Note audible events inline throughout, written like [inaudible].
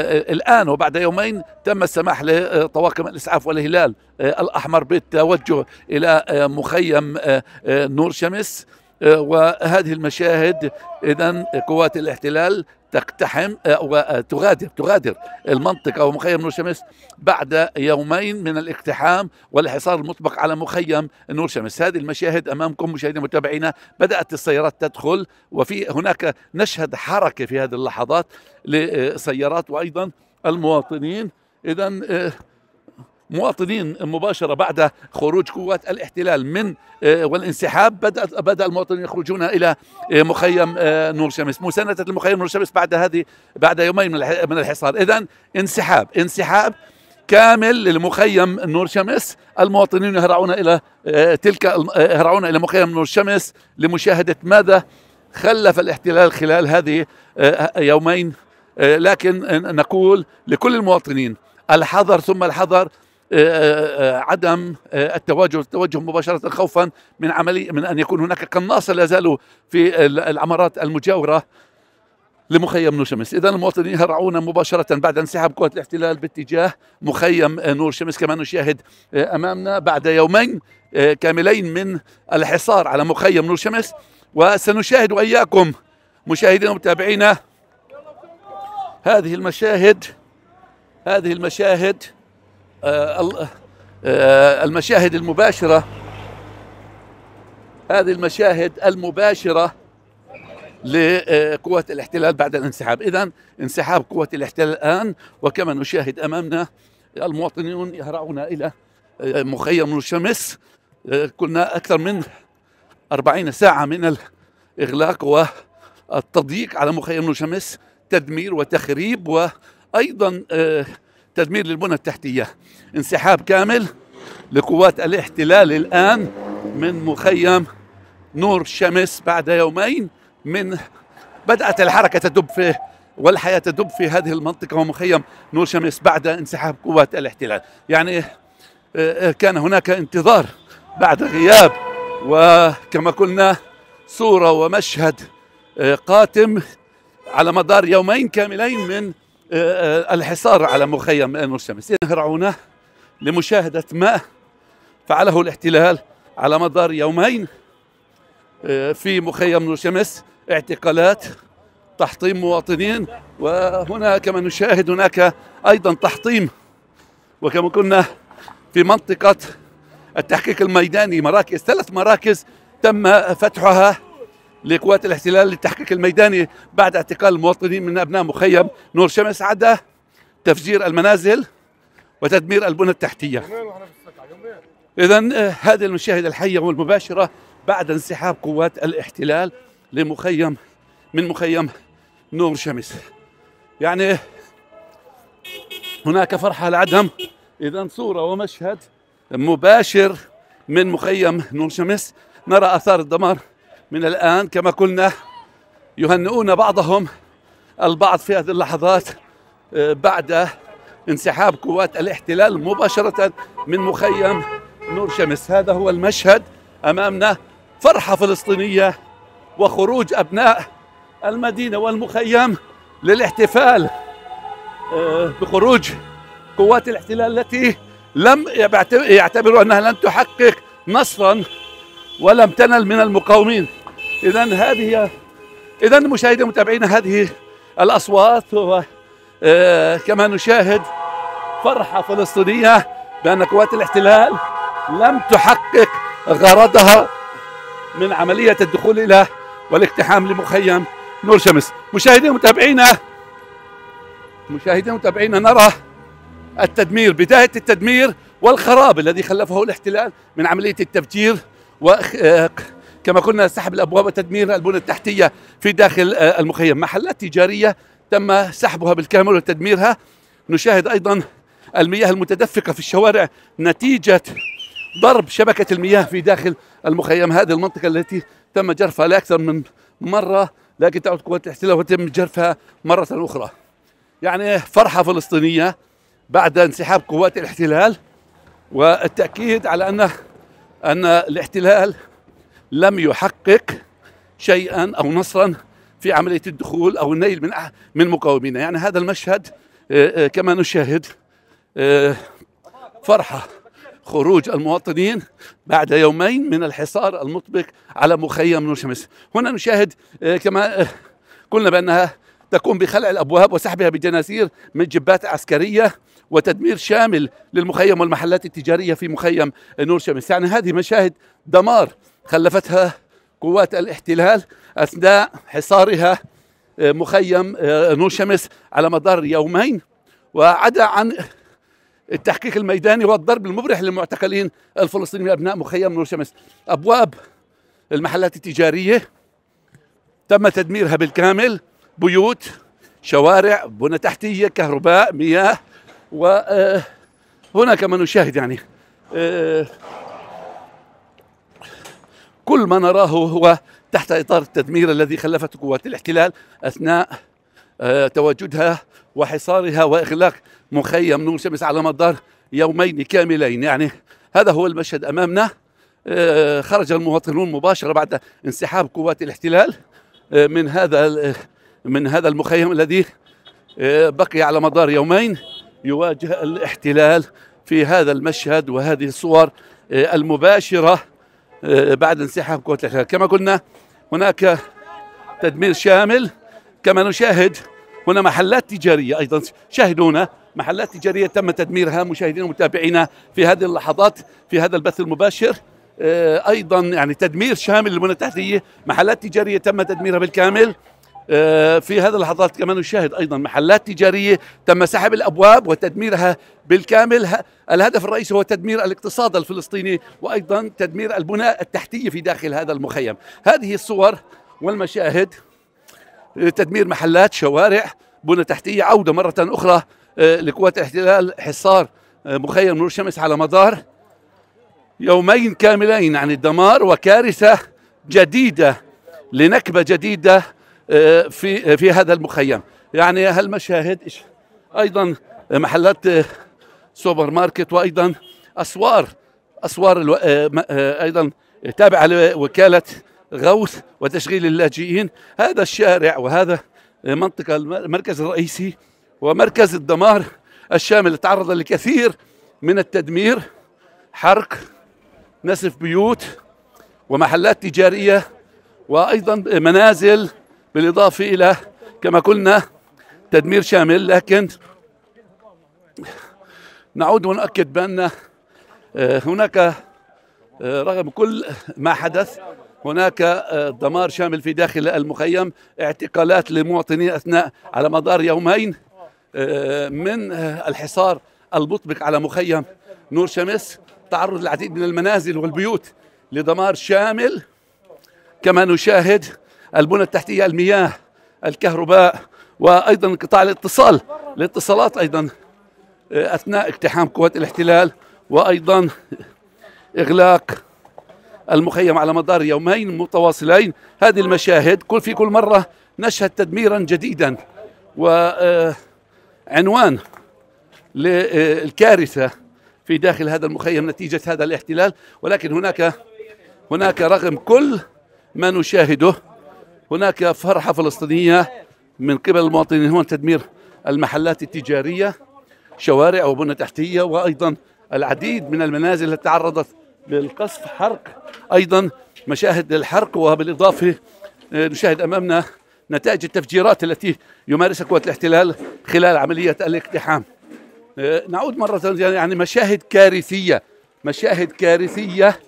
آه، الآن وبعد يومين تم السماح لطواقم الإسعاف والهلال آه، الأحمر بالتوجه إلى آه، مخيم نور شمس آه، وهذه المشاهد اذا قوات الاحتلال تقتحم آه، وتغادر تغادر المنطقه ومخيم نور شمس بعد يومين من الاقتحام والحصار المطبق على مخيم نور شمس، هذه المشاهد امامكم مشاهدينا متابعينا بدات السيارات تدخل وفي هناك نشهد حركه في هذه اللحظات لسيارات وايضا المواطنين اذا آه، مواطنين مباشرة بعد خروج قوات الاحتلال من آه، والانسحاب بدأت بدأ المواطنين يخرجون إلى آه، مخيم آه، نور شمس مساندة المخيم نور شمس بعد هذه بعد يومين من الحصار إذا انسحاب انسحاب كامل للمخيم نور شمس المواطنين يهرعون إلى تلك يهرعون إلى مخيم نور شمس لمشاهدة ماذا خلف الاحتلال خلال هذه يومين لكن نقول لكل المواطنين الحذر ثم الحذر آه، آه، آه، عدم التواجد التوجه مباشرة خوفا من عملي من أن يكون هناك قناصة لا زالوا في العمارات المجاورة لمخيم نور شمس إذا المواطنين يهرعون مباشرة بعد انسحاب قوات الاحتلال باتجاه مخيم نور شمس كما نشاهد أمامنا بعد يومين كاملين من الحصار على مخيم نور شمس وسنشاهد وإياكم مشاهدينا ومتابعينا هذه المشاهد هذه المشاهد آه، آه، المشاهد المباشرة هذه المشاهد المباشرة لقوة الاحتلال بعد الانسحاب إذا انسحاب قوة الاحتلال الآن وكما نشاهد أمامنا المواطنون يهرعون إلى آه، مخيم الشمس كنا أكثر من 40 ساعة من الإغلاق والتضييق على مخيم الشمس تدمير وتخريب وأيضا تدمير للبنى التحتية انسحاب كامل لقوات الاحتلال الآن من مخيم نور شمس بعد يومين من بدأت الحركة تدب في والحياة تدب في هذه المنطقة ومخيم نور شمس بعد انسحاب قوات الاحتلال يعني آه، آه، كان هناك انتظار بعد غياب وكما قلنا صورة ومشهد آه، قاتم على مدار يومين كاملين من آه، آه، الحصار على مخيم نور آه، الشمس يهرعونه لمشاهدة ما فعله الاحتلال على مدار يومين في مخيم نور الشمس اعتقالات تحطيم مواطنين وهنا كما نشاهد هناك أيضا تحطيم وكما كنا في منطقة التحقيق الميداني مراكز ثلاث مراكز تم فتحها لقوات الاحتلال للتحقيق الميداني بعد اعتقال المواطنين من أبناء مخيم نور شمس عدا تفجير المنازل وتدمير البنى التحتية إذا آه، هذه المشاهدة الحية والمباشرة بعد انسحاب قوات الاحتلال لمخيم من مخيم نور شمس يعني هناك فرحة لعدم إذا صورة ومشهد مباشر من مخيم نور شمس نرى آثار الدمار من الآن كما قلنا يهنئون بعضهم البعض في هذه اللحظات آه، بعد انسحاب قوات الاحتلال مباشرة من مخيم نور شمس هذا هو المشهد أمامنا فرحة فلسطينية وخروج أبناء المدينة والمخيم للاحتفال آه، بخروج قوات الاحتلال التي لم يعتبروا أنها لن تحقق نصرا ولم تنل من المقاومين اذا هذه اذا مشاهدي متابعينا هذه الاصوات آه، كما نشاهد فرحه فلسطينيه بان قوات الاحتلال لم تحقق غرضها من عمليه الدخول الى والاقتحام لمخيم نور شمس مشاهدينا متابعينا مشاهدينا متابعينا نرى التدمير بدايه التدمير والخراب الذي خلفه الاحتلال من عمليه التفجير وكما آه، قلنا سحب الابواب وتدمير البنى التحتيه في داخل آه، المخيم محلات تجاريه تم سحبها بالكامل وتدميرها نشاهد ايضا المياه المتدفقه في الشوارع نتيجه ضرب شبكه المياه في داخل المخيم هذه المنطقه التي تم جرفها لاكثر من مره لكن تعود قوات الاحتلال وتم جرفها مره اخرى يعني فرحه فلسطينيه بعد انسحاب قوات الاحتلال والتاكيد على انه أن الاحتلال لم يحقق شيئا أو نصرا في عملية الدخول أو النيل من من مقاومينا يعني هذا المشهد آه، آه، كما نشاهد آه، فرحة خروج المواطنين بعد يومين من الحصار المطبق على مخيم نور شمس هنا نشاهد كما قلنا بأنها تقوم بخلع الابواب وسحبها بجنازير من جبات عسكريه وتدمير شامل للمخيم والمحلات التجاريه في مخيم نور شمس، يعني هذه مشاهد دمار خلفتها قوات الاحتلال اثناء حصارها آه، مخيم آه، نور شمس على مدار يومين وعدا عن التحقيق الميداني والضرب المبرح للمعتقلين الفلسطينيين ابناء مخيم نور شمس، ابواب المحلات التجاريه تم تدميرها بالكامل بيوت شوارع بنى تحتية كهرباء مياه وهنا آه، كما نشاهد يعني آه، كل ما نراه هو تحت إطار التدمير الذي خلفته قوات الاحتلال أثناء آه، تواجدها وحصارها وإغلاق مخيم نور شمس على مدار يومين كاملين يعني هذا هو المشهد أمامنا خرج المواطنون مباشرة بعد انسحاب قوات الاحتلال من هذا من هذا المخيم الذي آه، بقي على مدار يومين يواجه الاحتلال في هذا المشهد وهذه الصور آه، المباشرة آه، بعد انسحاب قوات الاحتلال كما قلنا هناك تدمير شامل كما نشاهد هنا محلات تجارية أيضا شاهدونا محلات تجارية تم تدميرها مشاهدينا ومتابعينا في هذه اللحظات في هذا البث المباشر أيضا يعني تدمير شامل للبنى التحتية محلات تجارية تم تدميرها بالكامل آه، في هذه اللحظات كمان نشاهد ايضا محلات تجاريه تم سحب الابواب وتدميرها بالكامل الهدف الرئيسي هو تدمير الاقتصاد الفلسطيني وايضا تدمير البنى التحتيه في داخل هذا المخيم هذه الصور والمشاهد آه، تدمير محلات شوارع بنى تحتيه عوده مره اخرى آه، لقوات الاحتلال حصار مخيم نور شمس على مدار يومين كاملين عن الدمار وكارثه جديده لنكبه جديده آه، في آه، في هذا المخيم يعني هالمشاهد ايضا محلات آه، سوبر ماركت وايضا اسوار اسوار ايضا تابعه لوكاله غوث وتشغيل اللاجئين هذا الشارع وهذا منطقه المركز الرئيسي ومركز الدمار الشامل تعرض لكثير من التدمير حرق نسف بيوت ومحلات تجاريه وايضا منازل بالإضافة إلى كما قلنا تدمير شامل لكن نعود ونؤكد بأن آه، هناك آه، رغم كل ما حدث هناك آه، دمار شامل في داخل المخيم اعتقالات لمواطنين أثناء على مدار يومين من الحصار المطبق على مخيم نور شمس تعرض العديد من المنازل والبيوت لدمار شامل كما نشاهد البنى التحتية المياه الكهرباء وأيضا قطاع الاتصال الاتصالات أيضا آه، أثناء اقتحام قوات الاحتلال وأيضا إغلاق المخيم على مدار يومين متواصلين هذه المشاهد كل في كل مرة نشهد تدميرا جديدا وعنوان آه، للكارثة في داخل هذا المخيم نتيجة هذا الاحتلال ولكن هناك هناك رغم كل ما نشاهده هناك فرحة فلسطينية من قبل المواطنين هون تدمير المحلات التجارية شوارع وبنى تحتية وأيضا العديد من المنازل التي تعرضت للقصف حرق أيضا مشاهد الحرق وبالإضافة آه، نشاهد أمامنا نتائج التفجيرات التي يمارسها قوات الاحتلال خلال عملية الاقتحام آه، نعود مرة يعني مشاهد كارثية مشاهد كارثية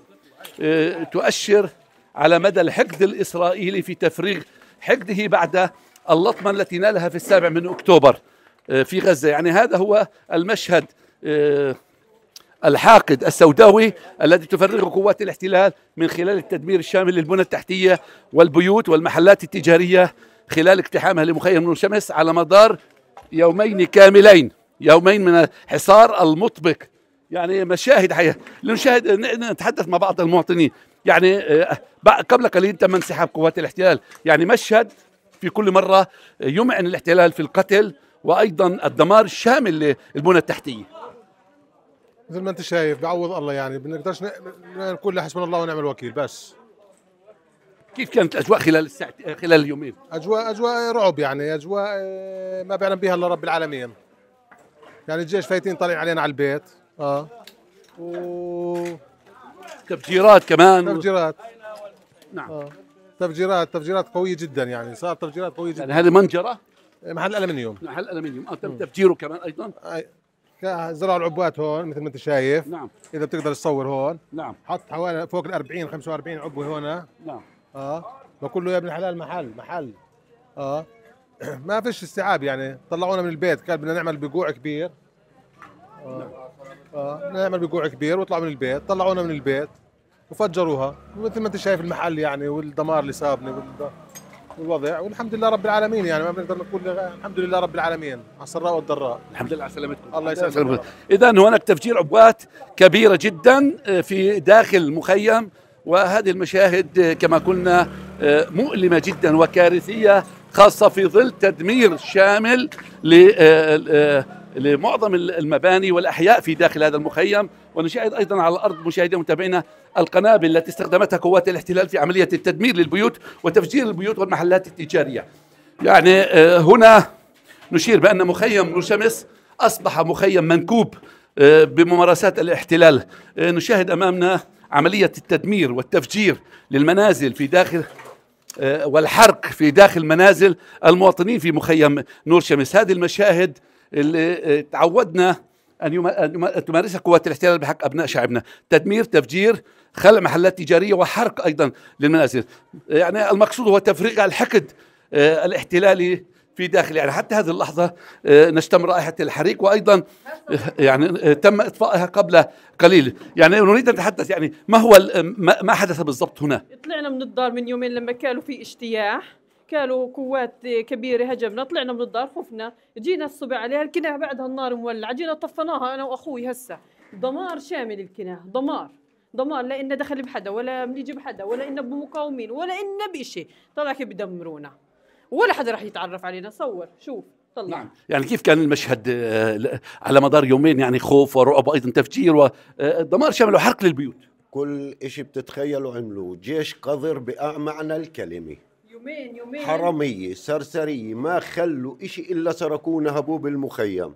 آه، تؤشر على مدى الحقد الإسرائيلي في تفريغ حقده بعد اللطمة التي نالها في السابع من أكتوبر آه، في غزة يعني هذا هو المشهد آه، الحاقد السوداوي الذي تفرغ قوات الاحتلال من خلال التدمير الشامل للبنى التحتية والبيوت والمحلات التجارية خلال اقتحامها لمخيم نور شمس على مدار يومين كاملين يومين من الحصار المطبق يعني مشاهد حقيقة لنشاهد نتحدث مع بعض المواطنين يعني آه، قبل قليل تم انسحاب قوات الاحتلال يعني مشهد في كل مرة يمعن الاحتلال في القتل وأيضا الدمار الشامل للبنى التحتية مثل ما انت شايف بعوض الله يعني بنقدرش نقول حسبنا الله ونعم الوكيل بس كيف كانت الاجواء خلال الساعة خلال اليومين؟ اجواء اجواء رعب يعني اجواء آه، ما بيعلم بها الا رب العالمين. يعني الجيش فايتين طالعين علينا على البيت اه و تفجيرات كمان تفجيرات نعم آه. تفجيرات تفجيرات قويه جدا يعني صار تفجيرات قويه جدا يعني هذه منجره آه، محل ألمنيوم نعم، محل ألمنيوم آه تم تفجيره كمان ايضا زرعوا العبوات هون مثل ما انت شايف نعم اذا بتقدر تصور هون نعم حط حوالي فوق ال 40 45 عبوه هون آه. نعم اه بقول له يا ابن الحلال محل محل اه [clears throat] ما فيش استيعاب يعني طلعونا من البيت قال بدنا نعمل بقوع كبير آه. نعم. اه نعمل بجوع كبير وطلعوا من البيت طلعونا من البيت وفجروها مثل ما انت شايف المحل يعني والدمار اللي صابني والوضع والحمد لله رب العالمين يعني ما بنقدر نقول الحمد لله رب العالمين على السراء والضراء الحمد لله على سلامتكم الله يسلمك اذا هناك تفجير عبوات كبيره جدا آه، في داخل المخيم وهذه المشاهد آه، كما قلنا آه، مؤلمه جدا وكارثيه خاصه في ظل تدمير شامل لمعظم المباني والأحياء في داخل هذا المخيم ونشاهد أيضا على الأرض مشاهدينا ومتابعينا القنابل التي استخدمتها قوات الاحتلال في عملية التدمير للبيوت وتفجير البيوت والمحلات التجارية يعني آه، هنا نشير بأن مخيم نشمس أصبح مخيم منكوب آه، بممارسات الاحتلال آه، نشاهد أمامنا عملية التدمير والتفجير للمنازل في داخل والحرق في داخل منازل المواطنين في مخيم نور شمس هذه المشاهد اللي آه، تعودنا أن تمارسها قوات الاحتلال بحق أبناء شعبنا تدمير تفجير خلع محلات تجارية وحرق أيضا للمنازل يعني المقصود هو تفريغ الحقد آه، الاحتلالي في داخل يعني حتى هذه اللحظة آه، نشتم رائحة الحريق وأيضا يعني تم إطفائها قبل قليل يعني نريد أن نتحدث يعني ما هو ما حدث بالضبط هنا طلعنا من الدار من يومين لما كانوا في اجتياح كانوا قوات كبيره هجمنا طلعنا من الدار خفنا جينا الصبح عليها الكناه بعدها النار مولعه جينا طفناها انا واخوي هسه دمار شامل الكناه دمار دمار لا إن دخل بحدا ولا بنيجي بحدا ولا إن بمقاومين ولا إن بشيء طلع كيف بدمرونا ولا حدا راح يتعرف علينا صور شوف طلع نعم يعني كيف كان المشهد آه، على مدار يومين يعني خوف ورعب ايضا تفجير ودمار آه، شامل وحرق للبيوت كل شيء بتتخيله عملوه جيش قذر معنى الكلمه يومين يومين حرامية سرسرية ما خلوا إشي إلا سرقوه هبوب المخيم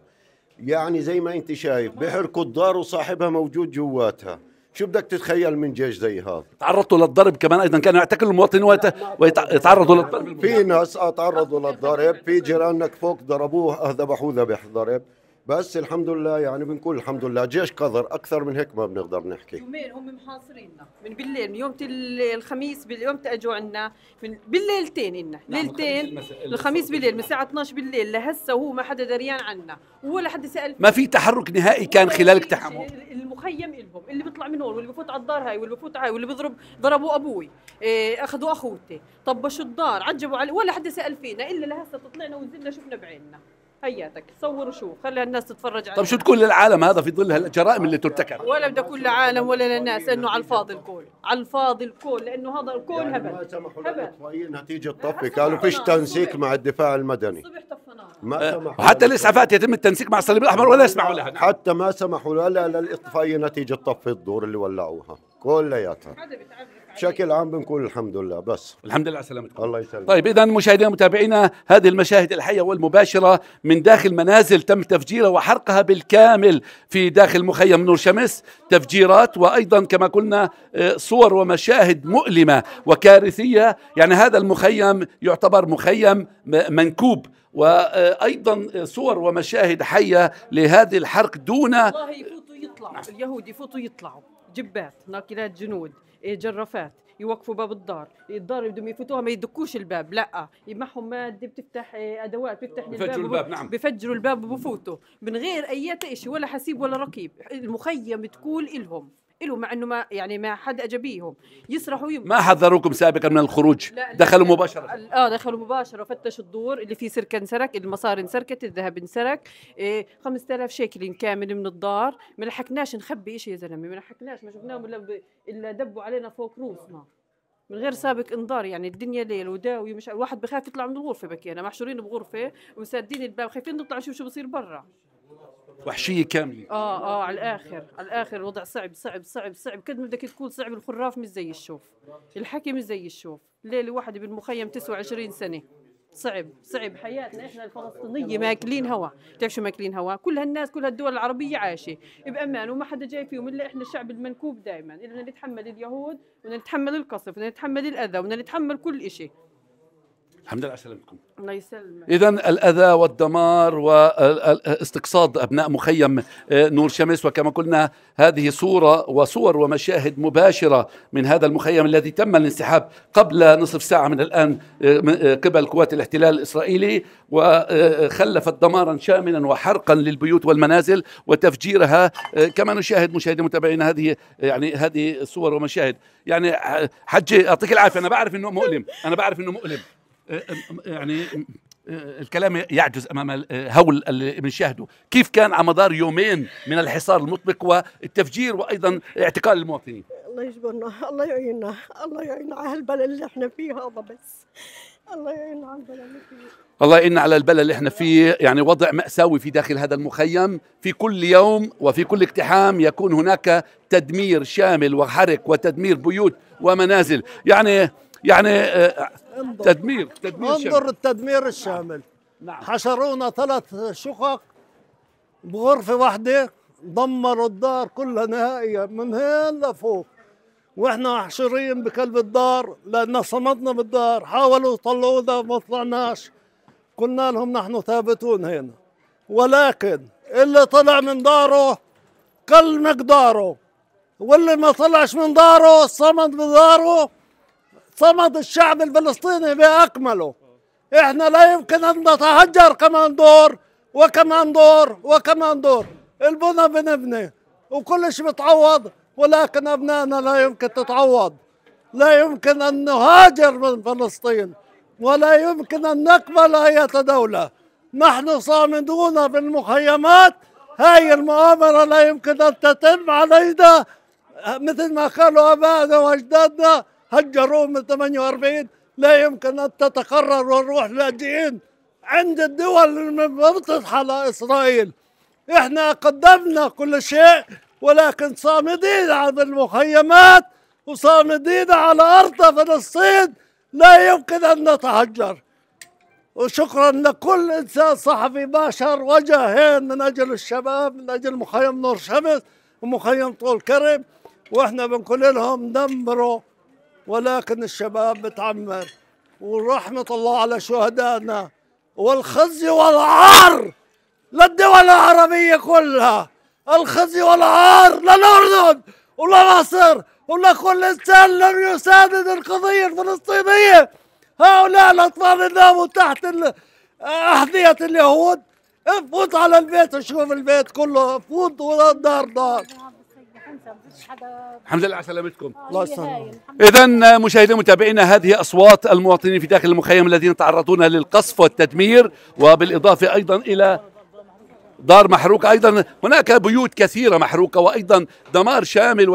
يعني زي ما أنت شايف بحرقوا الدار وصاحبها موجود جواتها شو بدك تتخيل من جيش زي هذا تعرضوا للضرب كمان ايضا كانوا يعتقلوا المواطنين ويت... ويتعرضوا للضرب في ناس آه، تعرضوا للضرب في جيرانك فوق ضربوه ذبحوه ذبح ضرب بس الحمد لله يعني بنقول الحمد لله جيش قذر اكثر من هيك ما بنقدر نحكي يومين هم محاصريننا من بالليل من يوم الخميس باليوم تاجوا عنا من بالليلتين لنا نعم، ليلتين الخميس بالليل من الساعه 12 بالليل لهسه هو ما حدا دريان عنا ولا حدا سال ما في تحرك نهائي كان خلال اقتحامهم المخيم لهم اللي بيطلع من هون واللي بفوت على الدار هاي واللي بفوت هاي واللي بيضرب ضربوا ابوي إيه اخذوا اخوتي طبشوا الدار عجبوا علي ولا حدا سال فينا الا لهسه طلعنا ونزلنا شفنا بعيننا حياتك صور وشوف خلي الناس تتفرج عليك طيب شو تقول للعالم هذا في ظل الجرائم اللي ترتكب ولا بدي اقول للعالم ولا للناس انه على الفاضي الكول على الفاضي الكول لانه هذا الكول يعني هبل ما سمحوا للاطفائيين نتيجه طفي قالوا فيش تنسيق مع الدفاع المدني الصبح ما أه، سمحوا حتى الاسعافات يتم التنسيق مع الصليب الاحمر ولا يسمعوا لها نعم. حتى ما سمحوا لا للاطفائيين نتيجه طفي الدور اللي ولعوها كلياتها هذا بتعب بشكل عام بنقول الحمد لله بس الحمد لله على سلامتكم الله يسلمك طيب اذا مشاهدينا متابعينا هذه المشاهد الحيه والمباشره من داخل منازل تم تفجيرها وحرقها بالكامل في داخل مخيم نور شمس تفجيرات وايضا كما قلنا آه، صور ومشاهد مؤلمه وكارثيه يعني هذا المخيم يعتبر مخيم منكوب وايضا آه، صور ومشاهد حيه لهذه الحرق دون والله يفوتوا يطلعوا اليهود يفوتوا يطلعوا جبات ناقلات جنود إيه، جرافات يوقفوا باب الدار الدار بدهم يفوتوها ما يدقوش الباب لا يمحوا ماده بتفتح إيه، ادوات بتفتح بفجروا الباب نعم بفجروا الباب وبفوتوا من غير اي شيء ولا حسيب ولا رقيب المخيم تكون إلهم له مع انه ما يعني ما حد اجى بيهم يسرحوا ما حذروكم سابقا من الخروج لا دخلوا لا مباشره اه دخلوا مباشره فتشوا الدور اللي فيه سرك انسرق المصاري انسرقت الذهب انسرق إيه 5000 شيكل كامل من الدار ما لحقناش نخبي شيء يا زلمه ما لحقناش ما شفناهم الا الا دبوا علينا فوق روسنا من غير سابق انذار يعني الدنيا ليل وداوي مش الواحد بخاف يطلع من الغرفه بكينا محشورين بغرفه وسادين الباب خايفين نطلع نشوف شو بصير برا وحشيه كامله اه اه على الاخر على الاخر الوضع صعب صعب صعب صعب قد ما بدك تكون صعب الخراف مش زي الشوف الحكي مش زي الشوف ليله واحده بالمخيم تسوى 20 سنه صعب صعب حياتنا احنا الفلسطينيه ماكلين هوا بتعرف شو ماكلين هوا كل هالناس كل هالدول العربيه عايشه بامان وما حدا جاي فيهم الا احنا الشعب المنكوب دائما بدنا نتحمل اليهود ونتحمل القصف ونتحمل الاذى ونتحمل كل شيء الحمد لله على سلامتكم الله يسلمك اذا الاذى والدمار واستقصاد ابناء مخيم آه، نور شمس وكما قلنا هذه صوره وصور ومشاهد مباشره من هذا المخيم الذي تم الانسحاب قبل نصف ساعه من الان آه، آه، قبل قوات الاحتلال الاسرائيلي وخلفت دمارا شاملا وحرقا للبيوت والمنازل وتفجيرها كما نشاهد مشاهدي متابعينا هذه يعني هذه صور ومشاهد يعني حجي اعطيك العافيه انا بعرف انه مؤلم انا بعرف انه مؤلم أه، يعني أه، الكلام يعجز امام أه، هول اللي بنشاهده، كيف كان على مدار يومين من الحصار المطبق والتفجير وايضا اعتقال المواطنين؟ الله يجبرنا، الله يعيننا، الله يعيننا على هالبلد اللي احنا فيه هذا بس. الله يعيننا على البلد اللي فيه. الله يعيننا على البلد اللي احنا فيه يعني وضع مأساوي في داخل هذا المخيم في كل يوم وفي كل اقتحام يكون هناك تدمير شامل وحرق وتدمير بيوت ومنازل يعني يعني انظر تدمير تدمير انظر التدمير الشامل نعم. حشرونا ثلاث شقق بغرفة واحدة دمروا الدار كلها نهائيا من هين لفوق واحنا محشورين بقلب الدار لان صمدنا بالدار حاولوا يطلعونا ما طلعناش قلنا لهم نحن ثابتون هنا ولكن اللي طلع من داره كل مقداره واللي ما طلعش من داره صمد بداره صمد الشعب الفلسطيني بأكمله احنا لا يمكن ان نتهجر كمان دور وكمان دور وكمان دور البنى بنبني وكل شيء بتعوض ولكن ابنائنا لا يمكن تتعوض لا يمكن ان نهاجر من فلسطين ولا يمكن ان نقبل اي دوله نحن صامدون بالمخيمات هاي المؤامره لا يمكن ان تتم علينا مثل ما قالوا ابائنا واجدادنا هجروه من 48 لا يمكن أن تتقرر ونروح لاجئين عند الدول المفتتحة على إسرائيل إحنا قدمنا كل شيء ولكن صامدين على المخيمات وصامدين على أرض فلسطين لا يمكن أن نتهجر وشكرا لكل إنسان صحفي باشر وجهين من أجل الشباب من أجل مخيم نور شمس ومخيم طول كرم وإحنا بنقول لهم دمروا ولكن الشباب بتعمر ورحمة الله على شهدائنا والخزي والعار للدول العربية كلها الخزي والعار للأردن ولمصر ولكل إنسان لم يساند القضية الفلسطينية هؤلاء الأطفال اللي ناموا تحت أحذية اليهود افوت على البيت وشوف البيت كله افوت ودار دار الحمد لله على سلامتكم آه، الله يسلمك اذا مشاهدينا متابعينا هذه اصوات المواطنين في داخل المخيم الذين تعرضون للقصف والتدمير وبالاضافه ايضا الى دار محروقة أيضا هناك بيوت كثيرة محروقة وأيضا دمار شامل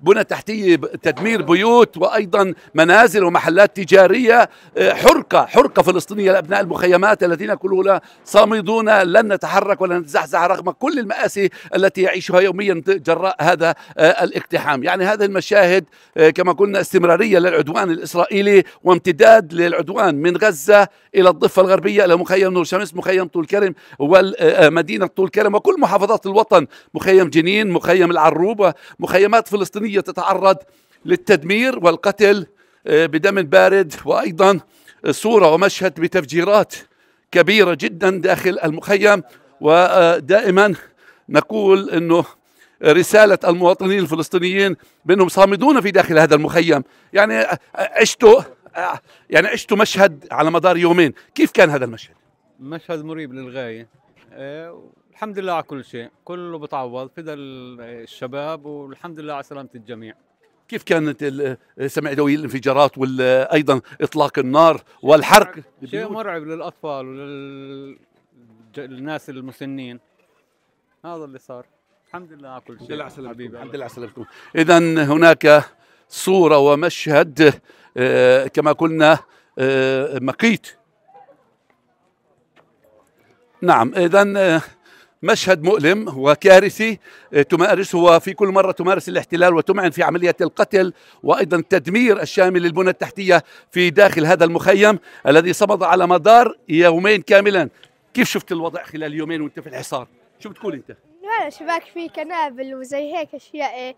وبنى تحتية تدمير بيوت وأيضا منازل ومحلات تجارية حرقة حرقة فلسطينية لأبناء المخيمات الذين يقولون صامدون لن نتحرك ولن نتزحزح رغم كل المآسي التي يعيشها يوميا جراء هذا آه، الاقتحام يعني هذه المشاهد آه، كما قلنا استمرارية للعدوان الإسرائيلي وامتداد للعدوان من غزة إلى الضفة الغربية إلى مخيم نور شمس مخيم طول كرم والمدينة طول كرم كل محافظات الوطن مخيم جنين مخيم العروبة مخيمات فلسطينية تتعرض للتدمير والقتل آه، بدم بارد وأيضا صورة ومشهد بتفجيرات كبيرة جدا داخل المخيم ودائما نقول أنه رسالة المواطنين الفلسطينيين بأنهم صامدون في داخل هذا المخيم يعني آه، عشتوا آه، يعني عشتوا مشهد على مدار يومين كيف كان هذا المشهد؟ مشهد مريب للغاية الحمد لله على كل شيء كله بتعوض فدا الشباب والحمد لله على سلامة الجميع كيف كانت سمعتوا الانفجارات وايضا اطلاق النار والحرق شيء مرعب للاطفال وللناس المسنين هذا اللي صار الحمد لله على كل شيء الحمد لله على الحمد لله على سلامتكم اذا هناك صوره ومشهد آه، كما قلنا آه، مقيت نعم اذا آه، مشهد مؤلم وكارثي آه، تمارسه في كل مرة تمارس الاحتلال وتمعن في عملية القتل وأيضا التدمير الشامل للبنى التحتية في داخل هذا المخيم الذي صمد على مدار يومين كاملا كيف شفت الوضع خلال يومين وانت في الحصار شو بتقول انت لا شباك في كنابل وزي هيك اشياء إيه،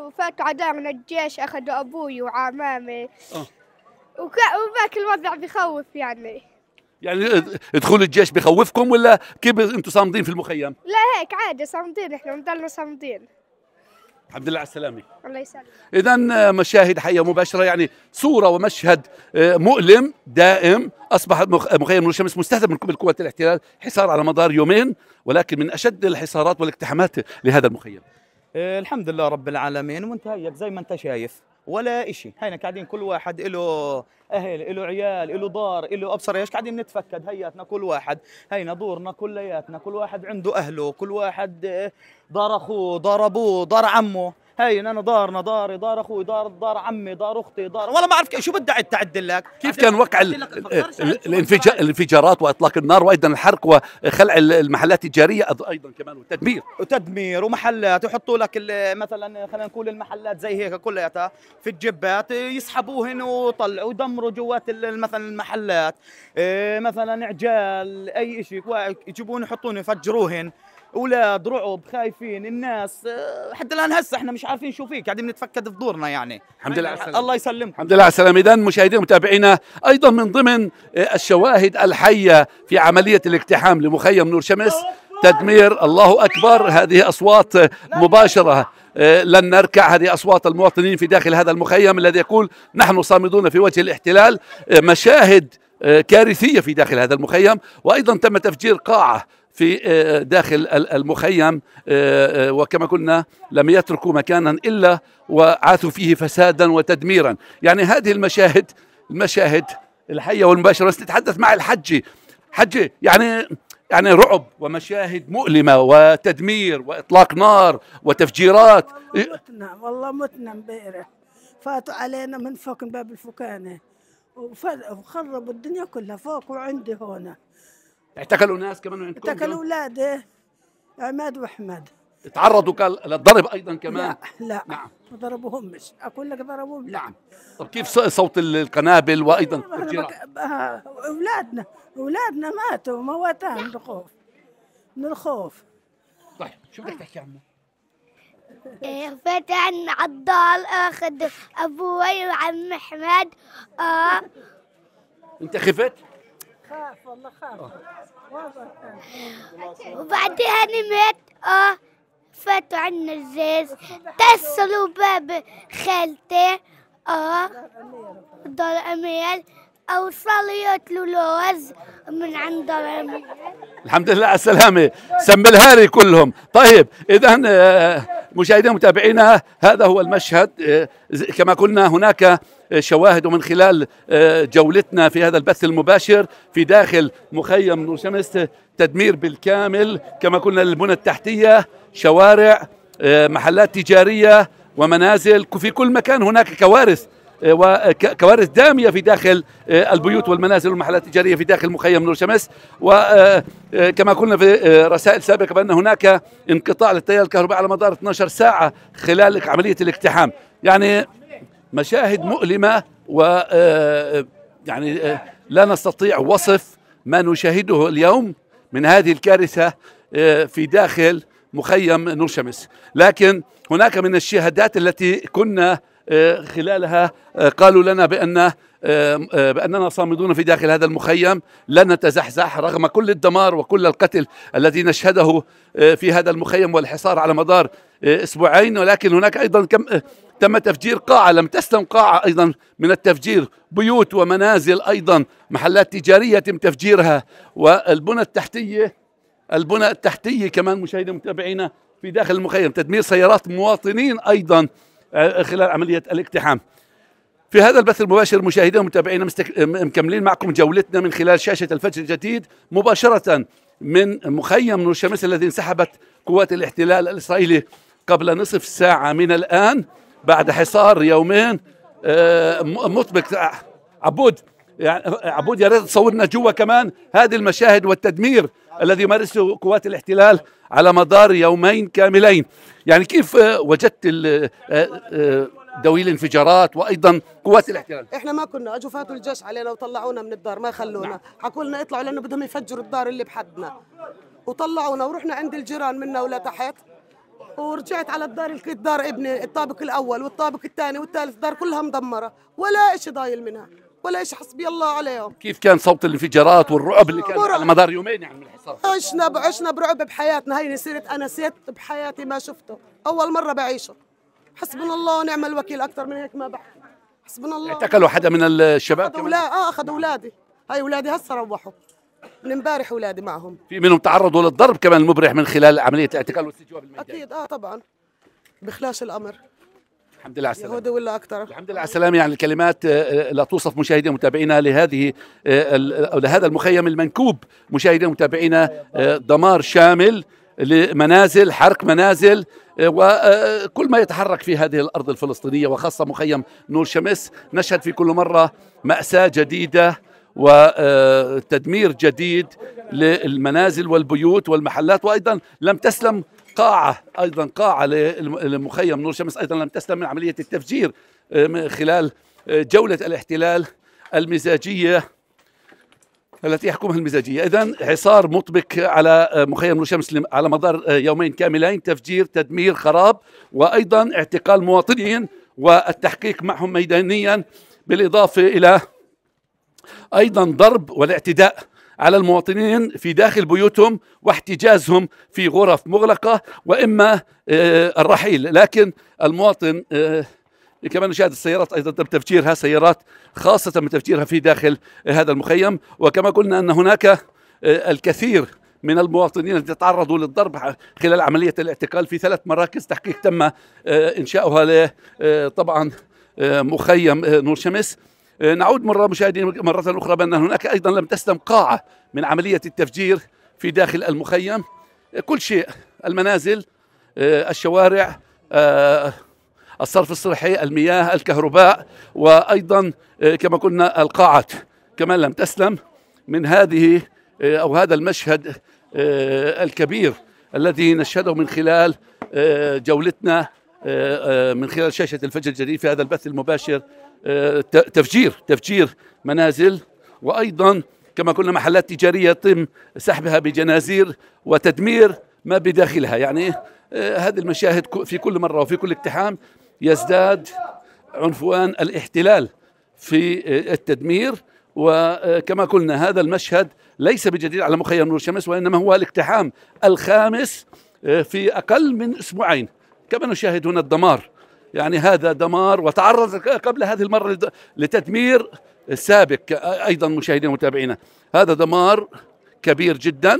وفات عداء من الجيش اخذوا ابوي وعمامي أه. وباك الوضع بخوف يعني يعني دخول الجيش بخوفكم ولا كيف انتم صامدين في المخيم؟ لا هيك عادي صامدين احنا بنضلنا صامدين الحمد لله على السلامة الله يسلمك إذا آه، مشاهد حية مباشرة يعني صورة ومشهد آه، مؤلم دائم أصبح مخيم نور الشمس مستهدف من قبل قوات الاحتلال حصار على مدار يومين ولكن من أشد الحصارات والاقتحامات لهذا المخيم آه، الحمد لله رب العالمين وانت هيك زي ما انت شايف ولا شيء هينا قاعدين كل واحد له اهل له عيال له دار له ابصر ايش قاعدين نتفكد هياتنا كل واحد هينا دورنا كلياتنا كل واحد عنده اهله كل واحد آه، دار اخوه دار ابوه دار عمه هاي انا دار داري دار اخوي دار دار عمي دار اختي دار ولا ما اعرف شو بدي اعد لك كيف كان وقع الانفجارات واطلاق النار وايضا الحرق وخلع المحلات التجاريه ايضا كمان والتدمير وتدمير ومحلات يحطوا لك مثلا خلينا نقول المحلات زي هيك كلياتها في الجبات يسحبوهن ويطلعوا يدمروا جوات مثلا المحلات إيه، مثلا عجال اي شيء يجيبون يحطون يفجروهن اولاد رعب خايفين الناس حتى الان هسه احنا مش عارفين شو فيك قاعدين نتفكد في دورنا يعني الحمد لله على السلامه الله يسلمكم الحمد لله على السلامه اذا مشاهدينا ومتابعينا ايضا من ضمن آه، الشواهد الحيه في عمليه الاقتحام لمخيم نور شمس تدمير الله اكبر هذه اصوات مباشره آه، لن نركع هذه أصوات المواطنين في داخل هذا المخيم الذي يقول نحن صامدون في وجه الاحتلال آه، مشاهد كارثية في داخل هذا المخيم وأيضا تم تفجير قاعة في آه، داخل المخيم آه، آه، وكما قلنا لم يتركوا مكانا إلا وعاثوا فيه فسادا وتدميرا يعني هذه المشاهد المشاهد الحية والمباشرة نتحدث مع الحجي حجي يعني يعني رعب ومشاهد مؤلمة وتدمير وإطلاق نار وتفجيرات والله متنا والله متنا امبارح فاتوا علينا من فوق باب الفكانة وخربوا الدنيا كلها فوق وعندي هنا اعتكلوا ناس كمان عندكم اعتكلوا اولاد إيه. عماد واحمد تعرضوا للضرب ايضا كمان لا لا نعم ما ضربوهمش اقول لك ضربوهم نعم طب كيف صوت القنابل وايضا اولادنا اولادنا ماتوا مواتان من الخوف من الخوف طيب شو بدك تحكي عمو؟ إيه، فتن عضال اخذ ابوي وعم احمد اه انت خفت؟ خاف والله خاف وبعدها نمت اه فاتوا عنا الزاز اتصلوا باب خالتي اه دار اميال اوصلوا ياكلوا لوز من عند دار امير الحمد لله على السلامه سم الهاري كلهم طيب اذا آه، مشاهدينا ومتابعينا هذا هو المشهد آه، كما قلنا هناك شواهد ومن خلال آه، جولتنا في هذا البث المباشر في داخل مخيم نور شمس تدمير بالكامل كما قلنا للبنى التحتية شوارع آه، محلات تجارية ومنازل في كل مكان هناك كوارث آه، وكوارث داميه في داخل البيوت والمنازل والمحلات التجاريه في داخل مخيم نور شمس وكما قلنا في رسائل سابقه بان هناك انقطاع للتيار الكهرباء على مدار 12 ساعه خلال عمليه الاقتحام يعني مشاهد مؤلمة و آه، آه، يعني آه، لا نستطيع وصف ما نشاهده اليوم من هذه الكارثة في داخل مخيم نور شمس لكن هناك من الشهادات التي كنا خلالها قالوا لنا بأن بأننا صامدون في داخل هذا المخيم لن نتزحزح رغم كل الدمار وكل القتل الذي نشهده في هذا المخيم والحصار على مدار أسبوعين ولكن هناك أيضا كم تم تفجير قاعة لم تسلم قاعة أيضا من التفجير بيوت ومنازل أيضا محلات تجارية تم تفجيرها والبنى التحتية البنى التحتية كمان مشاهدي متابعينا في داخل المخيم تدمير سيارات مواطنين أيضا آه، خلال عملية الاقتحام في هذا البث المباشر مشاهدينا ومتابعينا مستك... آه، مكملين معكم جولتنا من خلال شاشة الفجر الجديد مباشرة من مخيم نور الشمس الذي انسحبت قوات الاحتلال الإسرائيلي قبل نصف ساعة من الآن بعد حصار يومين آه، مطبق عبود يعني عبود يا ريت تصورنا جوا كمان هذه المشاهد والتدمير الذي يمارسه قوات الاحتلال على مدار يومين كاملين يعني كيف آه، وجدت دوي آه، الانفجارات وايضا قوات الاحتلال احنا ما كنا اجوا فاتوا الجيش علينا وطلعونا من الدار ما خلونا نعم. حكوا لنا اطلعوا لانه بدهم يفجروا الدار اللي بحدنا وطلعونا ورحنا عند الجيران منا ولا تحت ورجعت على الدار لقيت دار ابني الطابق الاول والطابق الثاني والثالث دار كلها مدمره ولا شيء ضايل منها ولا شيء حسبي الله عليهم كيف كان صوت الانفجارات والرعب اللي كان على مدار يومين يعني من الحصار عشنا عشنا برعب بحياتنا هي سيره انا ست بحياتي ما شفته اول مره بعيشه حسبنا الله ونعم الوكيل اكثر من هيك ما بحكي حسبنا الله اعتقلوا حدا من الشباب لا آه، اخذوا اولادي هاي اولادي هسه روحوا من امبارح اولادي معهم في منهم تعرضوا للضرب كمان المبرح من خلال عمليه الاعتقال والاستجواب الميداني اكيد اه طبعا بخلاص الامر الحمد لله على السلامة يهودي ولا أكثر الحمد لله على السلامة يعني الكلمات آه، آه، لا توصف مشاهدينا ومتابعينا لهذه آه، أو لهذا المخيم المنكوب مشاهدينا ومتابعينا دمار شامل لمنازل حرق منازل وكل ما يتحرك في هذه الأرض الفلسطينية وخاصة مخيم نور شمس نشهد في كل مرة مأساة جديدة وتدمير جديد للمنازل والبيوت والمحلات وايضا لم تسلم قاعه ايضا قاعه لمخيم نور شمس ايضا لم تسلم من عمليه التفجير آه، خلال آه، جوله الاحتلال المزاجيه التي يحكمها المزاجيه، اذا حصار مطبق على آه، مخيم نور شمس على مدار يومين كاملين، تفجير، تدمير، خراب، وايضا اعتقال مواطنين والتحقيق معهم ميدانيا بالاضافه الى أيضا ضرب والاعتداء على المواطنين في داخل بيوتهم واحتجازهم في غرف مغلقة وإما آه، الرحيل لكن المواطن آه، كما نشاهد السيارات ايضا تم تفجيرها سيارات خاصه تم تفجيرها في داخل هذا المخيم وكما قلنا ان هناك آه، الكثير من المواطنين الذين تعرضوا للضرب خلال عمليه الاعتقال في ثلاث مراكز تحقيق تم انشاؤها طبعا مخيم نور شمس آه، نعود مرة مشاهدين مرة أخرى بأن هناك أيضا لم تسلم قاعة من عملية التفجير في داخل المخيم آه، كل شيء المنازل آه، الشوارع الصرف الصحي المياه الكهرباء وأيضا كما قلنا القاعات كمان لم تسلم من هذه أو هذا المشهد الكبير الذي نشهده من خلال جولتنا من خلال شاشة الفجر الجديد في هذا البث المباشر آه، تفجير تفجير منازل وايضا كما قلنا محلات تجاريه يتم سحبها بجنازير وتدمير ما بداخلها يعني آه، هذه المشاهد في كل مره وفي كل اقتحام يزداد عنفوان الاحتلال في آه، التدمير وكما قلنا هذا المشهد ليس بجديد على مخيم نور الشمس وانما هو الاقتحام الخامس في اقل من اسبوعين كما نشاهد هنا الدمار يعني هذا دمار وتعرض قبل هذه المرة لتدمير سابق أيضا مشاهدينا ومتابعينا هذا دمار كبير جدا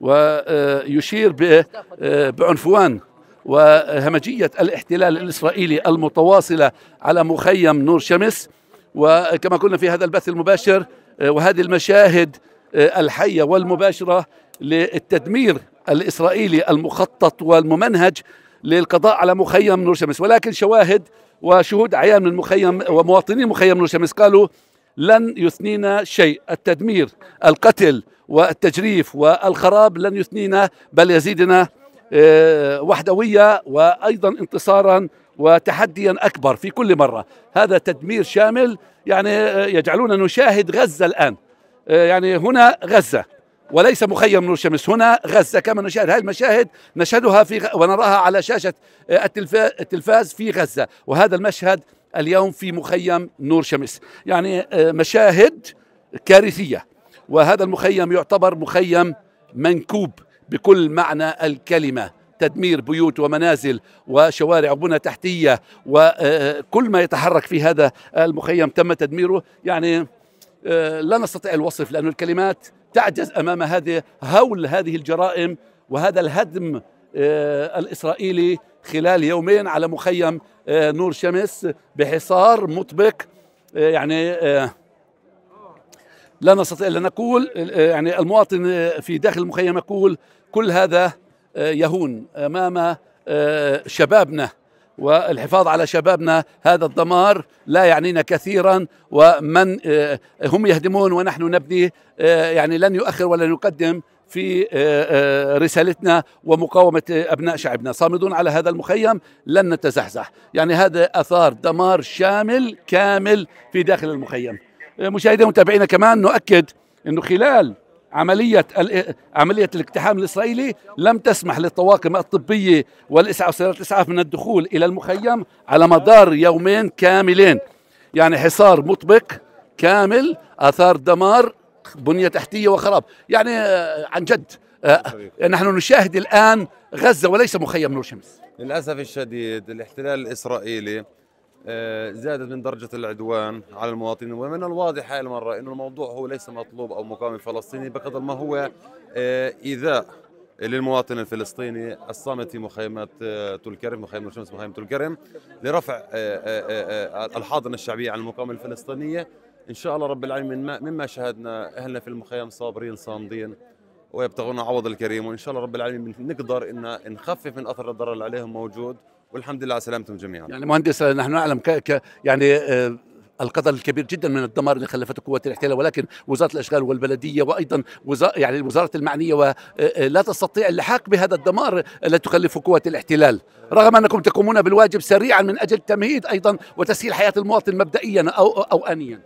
ويشير آه، آه، بعنفوان وهمجية الاحتلال الإسرائيلي المتواصلة على مخيم نور شمس وكما قلنا في هذا البث المباشر آه، وهذه المشاهد الحية والمباشرة للتدمير الإسرائيلي المخطط والممنهج للقضاء على مخيم نور شمس ولكن شواهد وشهود عيان من مخيم ومواطني مخيم نور شمس قالوا لن يثنينا شيء التدمير القتل والتجريف والخراب لن يثنينا بل يزيدنا آه، وحدوية وأيضا انتصارا وتحديا أكبر في كل مرة هذا تدمير شامل يعني آه، يجعلون نشاهد غزة الآن آه، يعني هنا غزة وليس مخيم نور الشمس هنا غزة كما نشاهد هذه المشاهد نشهدها في ونراها على شاشة آه، التلفاز في غزة وهذا المشهد اليوم في مخيم نور شمس يعني آه، مشاهد كارثية وهذا المخيم يعتبر مخيم منكوب بكل معنى الكلمه تدمير بيوت ومنازل وشوارع وبنى تحتية وكل آه، ما يتحرك في هذا المخيم تم تدميره يعني لا نستطيع الوصف لأن الكلمات تعجز امام هذه هول هذه الجرائم وهذا الهدم آه، الاسرائيلي خلال يومين على مخيم آه، نور شمس بحصار مطبق آه، يعني لا نستطيع ان نقول يعني المواطن في داخل المخيم يقول كل هذا يهون امام شبابنا والحفاظ على شبابنا هذا الدمار لا يعنينا كثيرا ومن آه، هم يهدمون ونحن نبني آه، يعني لن يؤخر ولن يقدم في آه، رسالتنا ومقاومة أبناء شعبنا صامدون على هذا المخيم لن نتزحزح يعني هذا أثار دمار شامل كامل في داخل المخيم مشاهدينا ومتابعينا كمان نؤكد أنه خلال عملية عملية الاقتحام الإسرائيلي لم تسمح للطواقم الطبية والإسعاف وسيارات الإسعاف من الدخول إلى المخيم على مدار يومين كاملين يعني حصار مطبق كامل أثار دمار بنية تحتية وخراب يعني آه، عن جد آه، نحن نشاهد الآن غزة وليس مخيم نور شمس للأسف الشديد الاحتلال الإسرائيلي آه، زادت من درجة العدوان على المواطنين ومن الواضح هاي المرة أنه الموضوع هو ليس مطلوب أو مقاومة فلسطيني بقدر ما هو آه، إيذاء للمواطن الفلسطيني الصامت في مخيمات آه، تل كرم مخيم الشمس مخيم تل كرم لرفع الحاضنة الشعبية عن المقاومة الفلسطينية إن شاء الله رب العالمين مما شاهدنا أهلنا في المخيم صابرين صامدين ويبتغون عوض الكريم وإن شاء الله رب العالمين نقدر إن نخفف من أثر الضرر عليهم موجود والحمد لله على سلامتهم جميعا يعني مهندس نحن نعلم ك... ك... يعني آه، القدر الكبير جدا من الدمار اللي خلفته قوات الاحتلال ولكن وزاره الاشغال والبلديه وايضا يعني وزارة يعني الوزاره المعنيه آه، آه، لا تستطيع اللحاق بهذا الدمار الذي تخلفه قوات الاحتلال رغم انكم تقومون بالواجب سريعا من اجل تمهيد ايضا وتسهيل حياه المواطن مبدئيا او او انيا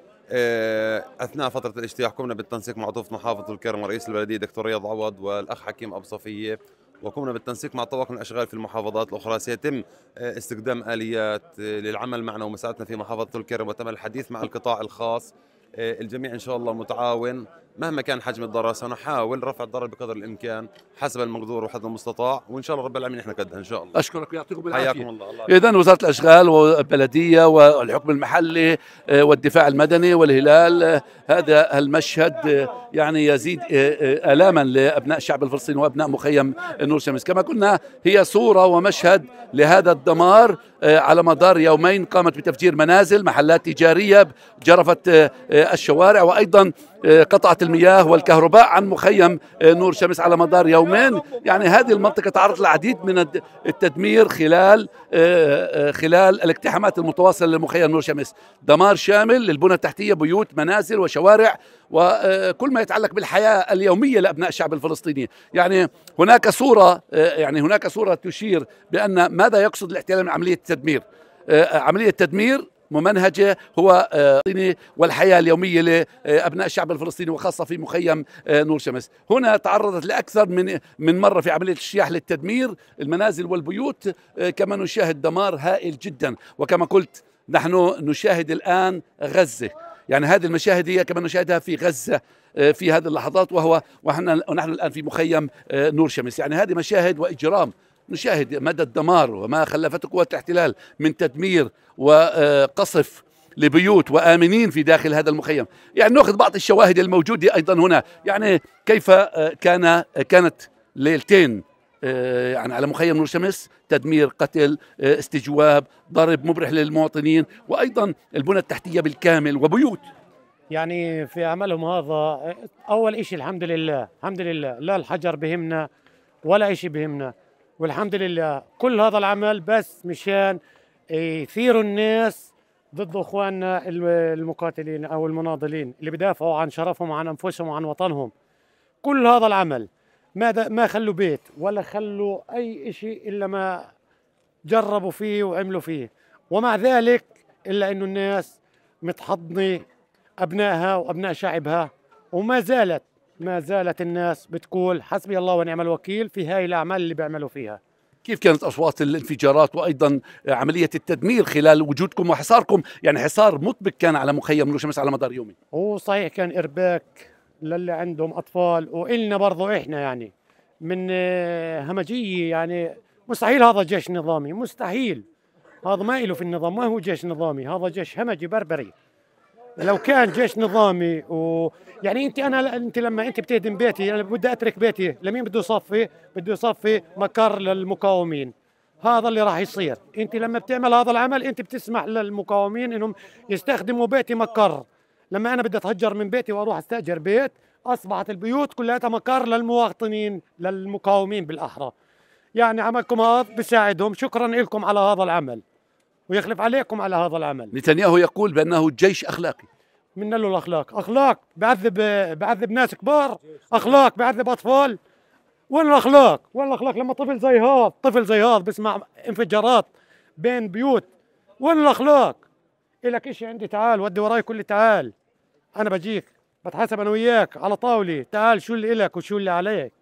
اثناء فتره الاجتياح قمنا بالتنسيق مع ضيف محافظ الكرم ورئيس البلديه دكتور رياض عوض والاخ حكيم ابو صفيه وقمنا بالتنسيق مع طواقم الأشغال في المحافظات الأخرى سيتم آه، استخدام آليات آه، للعمل معنا ومساعدتنا في محافظة الكرم وتم الحديث مع القطاع الخاص آه، الجميع إن شاء الله متعاون مهما كان حجم الضرر سنحاول رفع الضرر بقدر الامكان حسب المقدور وحسب المستطاع وان شاء الله رب العالمين احنا قدها ان شاء الله اشكرك ويعطيكم العافيه حياكم الله, الله اذا وزاره الاشغال والبلديه والحكم المحلي آه، والدفاع المدني والهلال آه، هذا المشهد آه، يعني يزيد الاما لابناء الشعب الفلسطيني وابناء مخيم نور شمس كما قلنا هي صوره ومشهد لهذا الدمار على مدار يومين قامت بتفجير منازل محلات تجاريه جرفت الشوارع وايضا آه، قطعة المياه والكهرباء عن مخيم آه، نور شمس على مدار يومين يعني هذه المنطقة تعرضت للعديد من التدمير خلال آه، خلال الاقتحامات المتواصلة لمخيم نور شمس دمار شامل للبنى التحتية بيوت منازل وشوارع وكل ما يتعلق بالحياة اليومية لأبناء الشعب الفلسطيني يعني هناك صورة يعني هناك صورة تشير بأن ماذا يقصد الاحتلال من عملية التدمير عملية تدمير ممنهجة هو آه، والحياة اليومية لأبناء الشعب الفلسطيني وخاصة في مخيم آه، نور شمس هنا تعرضت لأكثر من من مرة في عملية الشياح للتدمير المنازل والبيوت آه، كما نشاهد دمار هائل جدا وكما قلت نحن نشاهد الآن غزة يعني هذه المشاهد هي كما نشاهدها في غزة في هذه اللحظات وهو ونحن الآن في مخيم نور شمس يعني هذه مشاهد وإجرام نشاهد مدى الدمار وما خلفته قوات الاحتلال من تدمير وقصف لبيوت وآمنين في داخل هذا المخيم يعني نأخذ بعض الشواهد الموجودة أيضا هنا يعني كيف آه، كان آه، كانت ليلتين آه، يعني على مخيم نور شمس تدمير قتل استجواب ضرب مبرح للمواطنين وأيضا البنى التحتية بالكامل وبيوت يعني في عملهم هذا أول شيء الحمد لله الحمد لله لا الحجر بهمنا ولا شيء بهمنا والحمد لله كل هذا العمل بس مشان يثيروا الناس ضد اخواننا المقاتلين او المناضلين اللي بدافعوا عن شرفهم وعن انفسهم وعن وطنهم كل هذا العمل ما ما خلوا بيت ولا خلوا اي شيء الا ما جربوا فيه وعملوا فيه ومع ذلك الا انه الناس متحضنه ابنائها وابناء شعبها وما زالت ما زالت الناس بتقول حسبي الله ونعم الوكيل في هاي الأعمال اللي بيعملوا فيها كيف كانت اصوات الانفجارات وايضا عمليه التدمير خلال وجودكم وحصاركم يعني حصار مطبق كان على مخيم نور شمس على مدار يومي هو صحيح كان ارباك للي عندهم اطفال والنا برضه احنا يعني من آه، همجيه يعني مستحيل هذا جيش نظامي مستحيل هذا ما له في النظام ما هو جيش نظامي هذا جيش همجي بربري لو كان جيش نظامي و يعني انت انا انت لما انت بتهدم بيتي انا يعني بدي اترك بيتي لمين بده يصفي؟ بده يصفي مقر للمقاومين هذا اللي راح يصير انت لما بتعمل هذا العمل انت بتسمح للمقاومين انهم يستخدموا بيتي مقر لما انا بدي اتهجر من بيتي واروح استاجر بيت اصبحت البيوت كلها مقر للمواطنين للمقاومين بالاحرى يعني عملكم هذا بساعدهم شكرا لكم على هذا العمل ويخلف عليكم على هذا العمل نتنياهو يقول بأنه جيش أخلاقي من له الاخلاق اخلاق بعذب بعذب ناس كبار اخلاق بعذب اطفال وين الاخلاق وين الاخلاق لما طفل زي هذا طفل زي هذا بسمع انفجارات بين بيوت وين الاخلاق الك شيء عندي تعال ودي وراي كل تعال انا بجيك بتحاسب انا وياك على طاوله تعال شو اللي الك وشو اللي عليك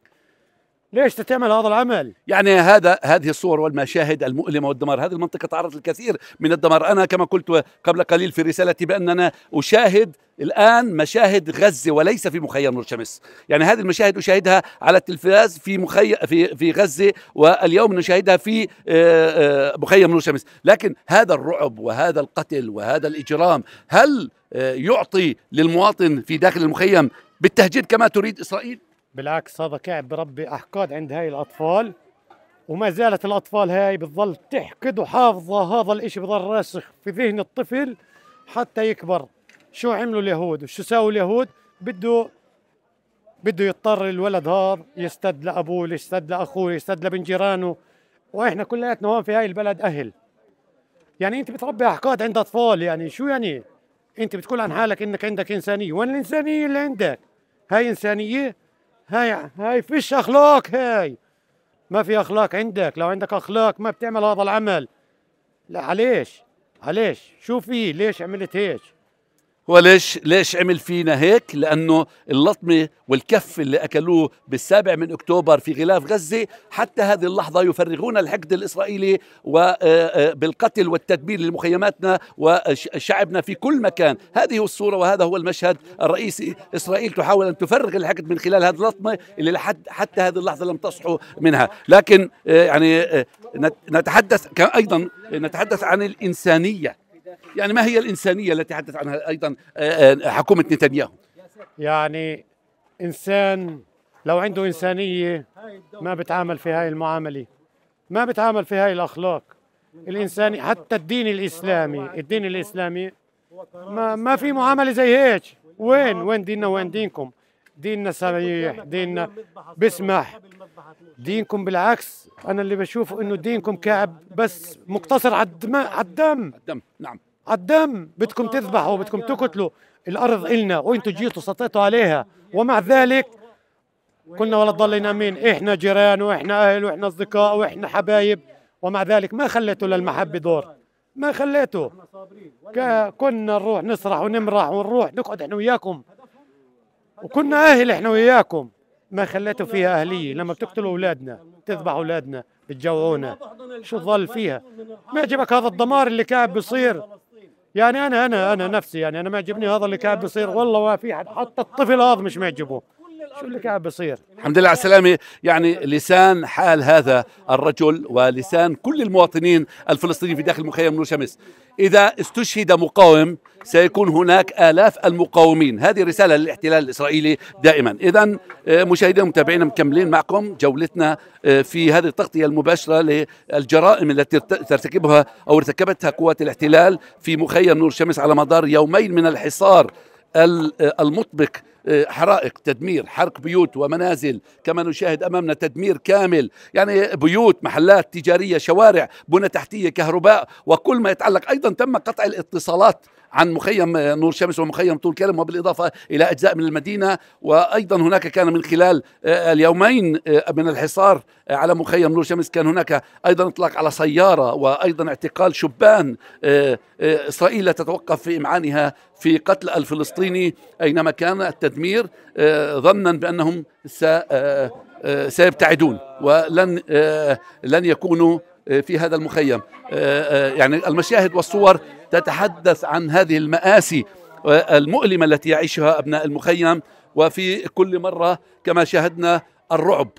ليش تتعمل هذا العمل؟ يعني هذا هذه الصور والمشاهد المؤلمه والدمار، هذه المنطقه تعرضت للكثير من الدمار، انا كما قلت قبل قليل في رسالتي باننا اشاهد الان مشاهد غزه وليس في مخيم نور شمس، يعني هذه المشاهد اشاهدها على التلفاز في مخي في في غزه واليوم نشاهدها في آه، آه، مخيم نور شمس، لكن هذا الرعب وهذا القتل وهذا الاجرام، هل آه، يعطي للمواطن في داخل المخيم بالتهجير كما تريد اسرائيل؟ بالعكس هذا كعب بربي احقاد عند هاي الاطفال وما زالت الاطفال هاي بتظل تحقد وحافظه هذا الاشي بضل راسخ في ذهن الطفل حتى يكبر شو عملوا اليهود وشو ساووا اليهود بده بده يضطر الولد هذا يستد لابوه يستد لاخوه يستد لبن جيرانه واحنا كلياتنا هون في هاي البلد اهل يعني انت بتربي احقاد عند اطفال يعني شو يعني انت بتقول عن حالك انك عندك انسانيه وين الانسانيه اللي عندك هاي انسانيه هاي هاي فيش اخلاق هاي ما في اخلاق عندك لو عندك اخلاق ما بتعمل هذا العمل لا عليش عليش شو في ليش عملت هيك وليش ليش عمل فينا هيك؟ لانه اللطمه والكف اللي اكلوه بالسابع من اكتوبر في غلاف غزه حتى هذه اللحظه يفرغون الحقد الاسرائيلي وبالقتل آه، آه، والتدمير لمخيماتنا وشعبنا في كل مكان، هذه الصوره وهذا هو المشهد الرئيسي، اسرائيل تحاول ان تفرغ الحقد من خلال هذه اللطمه اللي لحد حتى هذه اللحظه لم تصحوا منها، لكن آه، يعني نتحدث ايضا نتحدث عن الانسانيه يعني ما هي الإنسانية التي تحدث عنها أيضا آه، آه، حكومة نتنياهو يعني إنسان لو عنده إنسانية ما بتعامل في هاي المعاملة ما بتعامل في هاي الأخلاق الإنساني حتى الدين الإسلامي الدين الإسلامي ما, ما في معاملة زي هيك وين وين ديننا وين دينكم ديننا سميح ديننا بسمح دينكم بالعكس انا اللي بشوفه انه دينكم كعب بس مقتصر على الدم على الدم الدم نعم على الدم بدكم تذبحوا بدكم تقتلوا الارض النا وانتم جيتوا سطيتوا عليها ومع ذلك كنا ولا ضلينا مين احنا جيران واحنا اهل واحنا اصدقاء واحنا حبايب ومع ذلك ما خليتوا للمحبه دور ما خليته كنا نروح نسرح ونمرح ونروح نقعد احنا وياكم وكنا اهل احنا وياكم ما خليتوا فيها أهلية لما بتقتلوا أولادنا تذبح أولادنا بتجوعونا شو ظل فيها ما يعجبك هذا الدمار اللي قاعد بيصير يعني أنا أنا أنا نفسي يعني أنا ما يعجبني هذا اللي قاعد بيصير والله ما في حتى الطفل هذا مش معجبه شو اللي كان بيصير الحمد لله على السلامة يعني لسان حال هذا الرجل ولسان كل المواطنين الفلسطينيين في داخل مخيم نور شمس إذا استشهد مقاوم سيكون هناك آلاف المقاومين هذه رسالة للاحتلال الإسرائيلي دائما إذا آه، مشاهدينا ومتابعينا مكملين معكم جولتنا آه، في هذه التغطية المباشرة للجرائم التي ترتكبها أو ارتكبتها قوات الاحتلال في مخيم نور شمس على مدار يومين من الحصار آه، المطبق آه، حرائق تدمير حرق بيوت ومنازل كما نشاهد أمامنا تدمير كامل يعني بيوت محلات تجارية شوارع بنى تحتية كهرباء وكل ما يتعلق أيضا تم قطع الاتصالات عن مخيم آه، نور شمس ومخيم طول كرم وبالإضافة إلى أجزاء من المدينة وأيضا هناك كان من خلال آه، اليومين آه، من الحصار على مخيم نور شمس كان هناك أيضا إطلاق على سيارة وأيضا اعتقال شبان إسرائيل لا تتوقف في إمعانها في قتل الفلسطيني أينما كان التدمير ظنا بأنهم سيبتعدون ولن لن يكونوا في هذا المخيم يعني المشاهد والصور تتحدث عن هذه المآسي المؤلمة التي يعيشها أبناء المخيم وفي كل مرة كما شاهدنا الرعب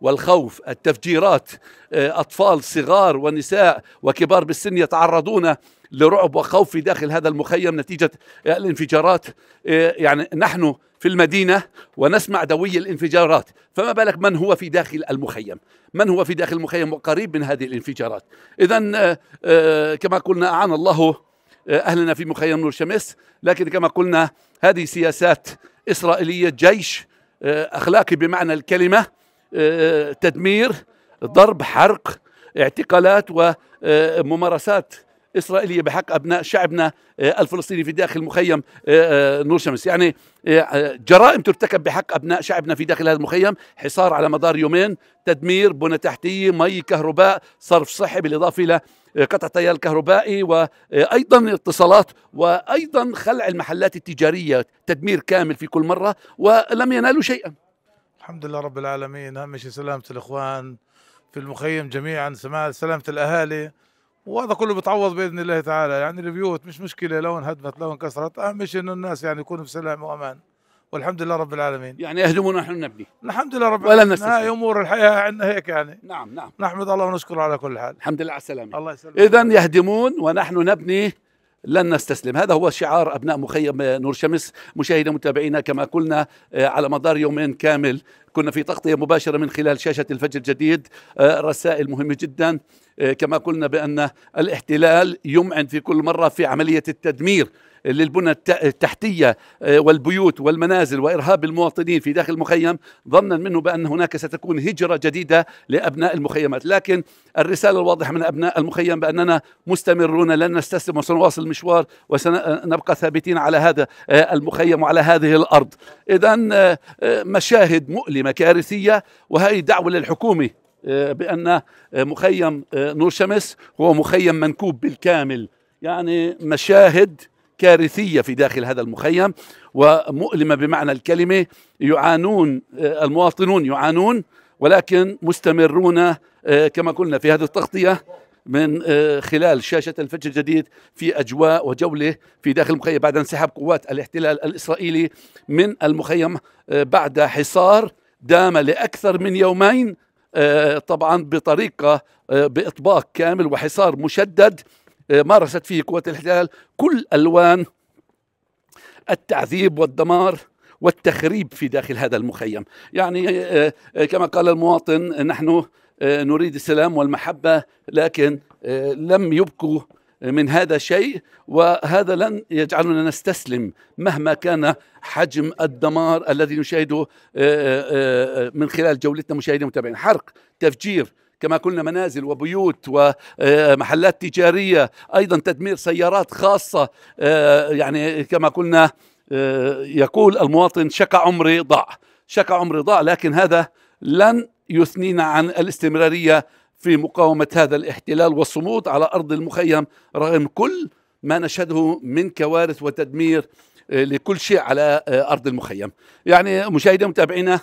والخوف التفجيرات أطفال صغار ونساء وكبار بالسن يتعرضون لرعب وخوف في داخل هذا المخيم نتيجة الانفجارات يعني نحن في المدينة ونسمع دوي الانفجارات فما بالك من هو في داخل المخيم من هو في داخل المخيم وقريب من هذه الانفجارات إذا آه، آه، كما قلنا أعان الله أهلنا في مخيم نور شمس لكن كما قلنا هذه سياسات إسرائيلية جيش آه، أخلاقي بمعنى الكلمة آه، تدمير ضرب حرق اعتقالات وممارسات آه، إسرائيلية بحق أبناء شعبنا آه، الفلسطيني في داخل مخيم آه، آه، نور شمس يعني جرائم ترتكب بحق أبناء شعبنا في داخل هذا المخيم حصار على مدار يومين تدمير بنى تحتية مي كهرباء صرف صحي بالإضافة إلى قطع تيار الكهربائي وأيضا اتصالات وأيضا خلع المحلات التجارية تدمير كامل في كل مرة ولم ينالوا شيئا الحمد لله رب العالمين أهم شيء سلامة الإخوان في المخيم جميعا سلامة الأهالي وهذا كله بيتعوض باذن الله تعالى يعني البيوت مش مشكله لو انهدمت لو انكسرت اهم شيء انه الناس يعني يكونوا بسلام وامان والحمد لله رب العالمين يعني يهدمون ونحن نبني الحمد لله رب العالمين ولا هاي امور الحياه عندنا هيك يعني نعم نعم نحمد الله ونشكره على كل حال الحمد لله على السلامه الله يسلمك اذا يهدمون ونحن نبني لن نستسلم هذا هو شعار أبناء مخيم نور شمس مشاهدة متابعينا كما قلنا آه، على مدار يومين كامل كنا في تغطية مباشرة من خلال شاشة الفجر الجديد آه، رسائل مهمة جدا آه، كما قلنا بأن الاحتلال يمعن في كل مرة في عملية التدمير للبنى التحتية آه، والبيوت والمنازل وإرهاب المواطنين في داخل المخيم ظنا منه بأن هناك ستكون هجرة جديدة لأبناء المخيمات لكن الرسالة الواضحة من أبناء المخيم بأننا مستمرون لن نستسلم وسنواصل المشوار وسنبقى ثابتين على هذا آه، المخيم وعلى هذه الأرض إذا آه، مشاهد مؤلمة كارثية وهي دعوة للحكومة بأن مخيم نور شمس هو مخيم منكوب بالكامل يعني مشاهد كارثية في داخل هذا المخيم ومؤلمة بمعنى الكلمة يعانون آه، المواطنون يعانون ولكن مستمرون آه، كما قلنا في هذه التغطية من آه، خلال شاشة الفجر الجديد في أجواء وجولة في داخل المخيم بعد انسحاب قوات الاحتلال الإسرائيلي من المخيم بعد حصار دام لأكثر من يومين طبعا بطريقة بإطباق كامل وحصار مشدد آه، مارست فيه قوات الاحتلال كل ألوان التعذيب والدمار والتخريب في داخل هذا المخيم يعني آه، آه، كما قال المواطن نحن نريد السلام والمحبة لكن لم يبقوا من هذا شيء وهذا لن يجعلنا نستسلم مهما كان حجم الدمار الذي نشاهده من خلال جولتنا مشاهدينا متابعين حرق تفجير كما قلنا منازل وبيوت ومحلات آه، تجارية أيضا تدمير سيارات خاصة آه، يعني كما قلنا آه، يقول المواطن شك عمري ضاع شك عمري ضاع لكن هذا لن يثنينا عن الاستمرارية في مقاومة هذا الاحتلال والصمود على أرض المخيم رغم كل ما نشهده من كوارث وتدمير لكل شيء على أرض المخيم يعني مشاهدينا متابعينا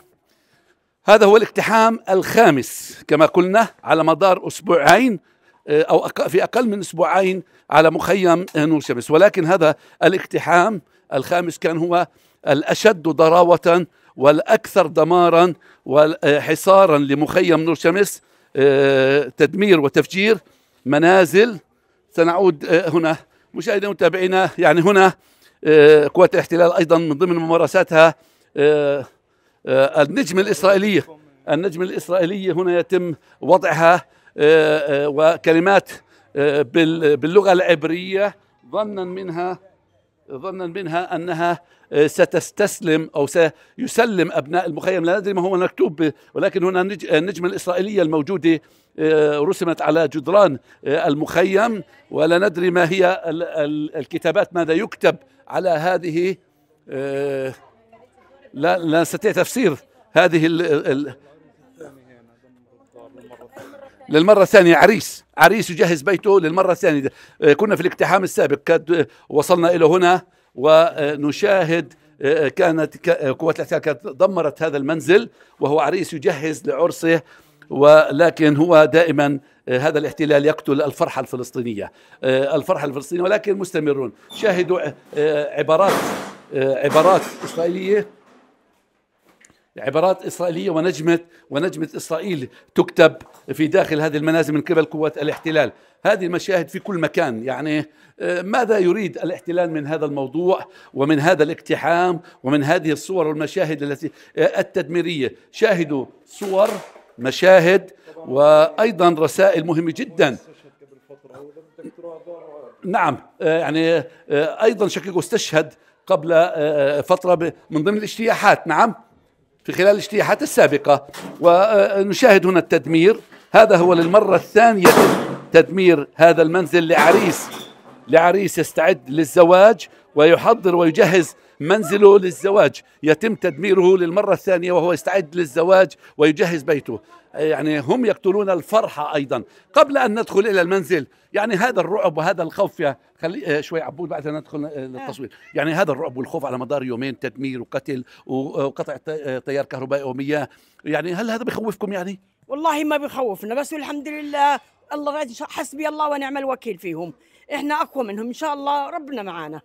هذا هو الاقتحام الخامس كما قلنا على مدار أسبوعين آه، أو في أقل من أسبوعين على مخيم نور شمس ولكن هذا الاقتحام الخامس كان هو الأشد ضراوة والأكثر دمارا وحصارا آه، لمخيم نور شمس آه، تدمير وتفجير منازل سنعود هنا مشاهدينا ومتابعينا يعني هنا قوات الاحتلال أيضا من ضمن ممارساتها آه، النجمة الإسرائيلية النجمة الإسرائيلية هنا يتم وضعها آه، آه، وكلمات باللغة العبرية ظنا منها ظنا منها أنها ستستسلم أو سيسلم أبناء المخيم لا ندري ما هو مكتوب ولكن هنا النجمة الإسرائيلية الموجودة رسمت على جدران المخيم ولا ندري ما هي الكتابات ماذا يكتب على هذه لا لا نستطيع تفسير هذه ال ال للمرة الثانية عريس عريس يجهز بيته للمرة الثانية آه، كنا في الاقتحام السابق كانت آه، وصلنا إلى هنا ونشاهد آه، كانت قوات الاحتلال كانت دمرت هذا المنزل وهو عريس يجهز لعرسه ولكن هو دائما هذا الاحتلال يقتل الفرحة الفلسطينية الفرحة الفلسطينية ولكن مستمرون شاهدوا عبارات عبارات إسرائيلية عبارات إسرائيلية ونجمة ونجمة إسرائيل تكتب في داخل هذه المنازل من قبل قوات الاحتلال هذه المشاهد في كل مكان يعني آه، ماذا يريد الاحتلال من هذا الموضوع ومن هذا الاقتحام ومن هذه الصور والمشاهد التي آه، التدميرية شاهدوا صور مشاهد وأيضا رسائل مهمة جدا نعم آه، يعني أيضا شقيقه استشهد قبل فترة من ضمن الاجتياحات نعم في خلال الاجتياحات السابقة ونشاهد هنا التدمير هذا هو للمرة الثانية تدمير هذا المنزل لعريس لعريس يستعد للزواج ويحضر ويجهز منزله للزواج يتم تدميره للمرة الثانية وهو يستعد للزواج ويجهز بيته يعني هم يقتلون الفرحة أيضا قبل أن ندخل إلى المنزل يعني هذا الرعب وهذا الخوف يا خلي آه، شوي عبود بعد ندخل آه، آه. للتصوير يعني هذا الرعب والخوف على مدار يومين تدمير وقتل وقطع تيار كهربائي ومياه يعني هل هذا بخوفكم يعني؟ والله ما بخوفنا بس الحمد لله الله حسبي الله ونعم الوكيل فيهم احنا اقوى منهم ان شاء الله ربنا معانا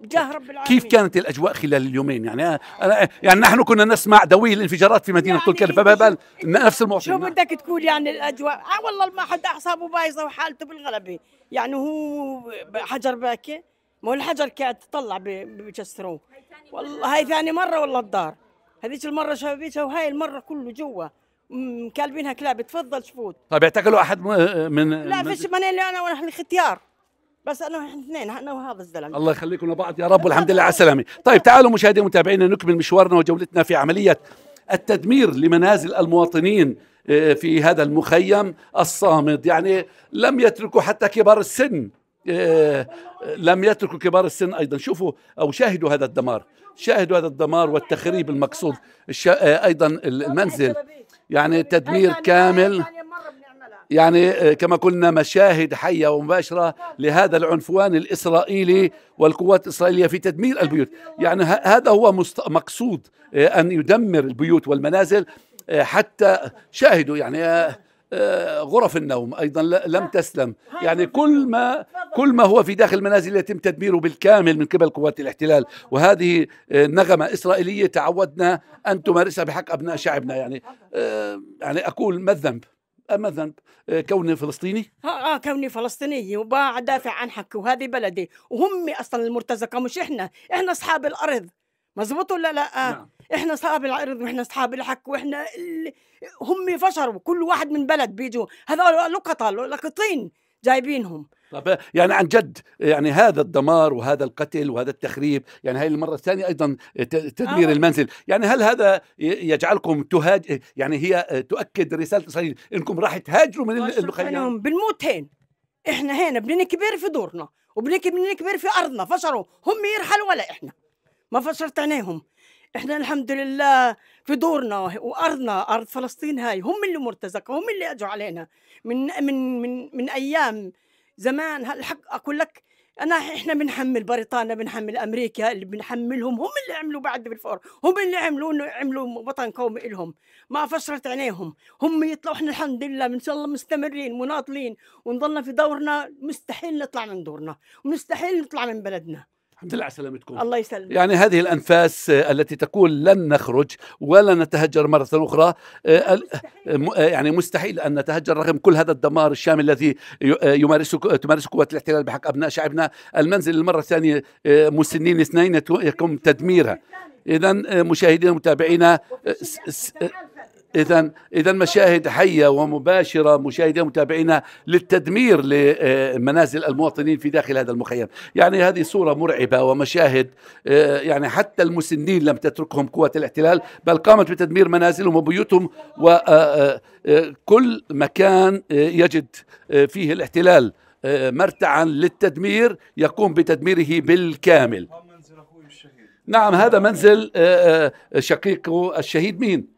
جاه طيب. رب العالمين كيف كانت الاجواء خلال اليومين يعني أنا يعني نحن كنا نسمع دوي الانفجارات في مدينه يعني تركيا فبال نفس الموضوع شو بدك تقول يعني الاجواء آه والله ما حد اعصابه بايظه وحالته بالغلبه يعني هو حجر باكي ما هو الحجر كانت تطلع بيكسروه والله هاي ثاني مره والله الدار هذيك المره شبابيتها وهاي المره كله جوا مكلبينها كلاب تفضل شفوت طيب اعتقلوا احد من لا فيش من اللي انا وانا الختيار بس انا احنا اثنين انا وهذا الزلمه الله يخليكم لبعض يا رب والحمد لله على السلامه طيب تعالوا مشاهدينا ومتابعينا نكمل مشوارنا وجولتنا في عمليه التدمير لمنازل المواطنين آه، في هذا المخيم الصامد يعني لم يتركوا حتى كبار السن آه، لم يتركوا كبار السن ايضا شوفوا او شاهدوا هذا الدمار شاهدوا هذا الدمار والتخريب المقصود آه، ايضا المنزل يعني تدمير كامل يعني يعني آه، كما قلنا مشاهد حية ومباشرة لهذا العنفوان الإسرائيلي والقوات الإسرائيلية في تدمير البيوت يعني هذا هو مست... مقصود آه، أن يدمر البيوت والمنازل آه، حتى شاهدوا يعني غرف النوم ايضا لم تسلم يعني كل ما كل ما هو في داخل المنازل يتم تدميره بالكامل من قبل قوات الاحتلال وهذه نغمه اسرائيليه تعودنا ان تمارسها بحق ابناء شعبنا يعني يعني اقول ما الذنب أما ذنب آه، كوني فلسطيني؟ آه, آه كوني فلسطيني وبدافع عن حقي وهذه بلدي وهم أصلا المرتزقة مش إحنا إحنا أصحاب الأرض مزبوط ولا لا؟ آه، نعم. احنا اصحاب الارض واحنا اصحاب الحق واحنا اللي هم فشروا كل واحد من بلد بيجوا هذول لقطه لقطين جايبينهم طب يعني عن جد يعني هذا الدمار وهذا القتل وهذا التخريب يعني هاي المرة الثانية أيضا تدمير آه. المنزل يعني هل هذا يجعلكم تهاج يعني هي تؤكد رسالة إسرائيل أنكم راح تهاجروا من المخيم بنموت هين إحنا هنا بنكبر في دورنا وبنكبر في أرضنا فشروا هم يرحلوا ولا إحنا ما فشرت عينيهم احنا الحمد لله في دورنا وارضنا ارض فلسطين هاي هم اللي مرتزقه هم اللي اجوا علينا من من من من ايام زمان الحق اقول لك انا احنا بنحمل بريطانيا بنحمل امريكا اللي بنحملهم هم اللي عملوا بعد بالفور هم اللي عملوا انه عملوا وطن قومي لهم ما فسرت عينيهم هم يطلعوا احنا الحمد لله ان شاء الله مستمرين مناضلين ونضلنا في دورنا مستحيل نطلع من دورنا ومستحيل نطلع من بلدنا الحمد لله على سلامتكم الله يسلمك يعني هذه الانفاس التي تقول لن نخرج ولا نتهجر مره اخرى آه، آه، يعني مستحيل ان نتهجر رغم كل هذا الدمار الشامل الذي آه، يمارسه تمارسه قوات الاحتلال بحق ابناء شعبنا المنزل للمره الثانيه مسنين اثنين يتم تدميرها اذا مشاهدينا ومتابعينا اذا اذا مشاهد حيه ومباشره مشاهدينا ومتابعينا للتدمير لمنازل آه، المواطنين في داخل هذا المخيم، يعني هذه صوره مرعبه ومشاهد آه، يعني حتى المسنين لم تتركهم قوه الاحتلال بل قامت بتدمير منازلهم وبيوتهم وكل آه، مكان يجد فيه الاحتلال مرتعا للتدمير يقوم بتدميره بالكامل نعم هذا منزل شقيقه الشهيد مين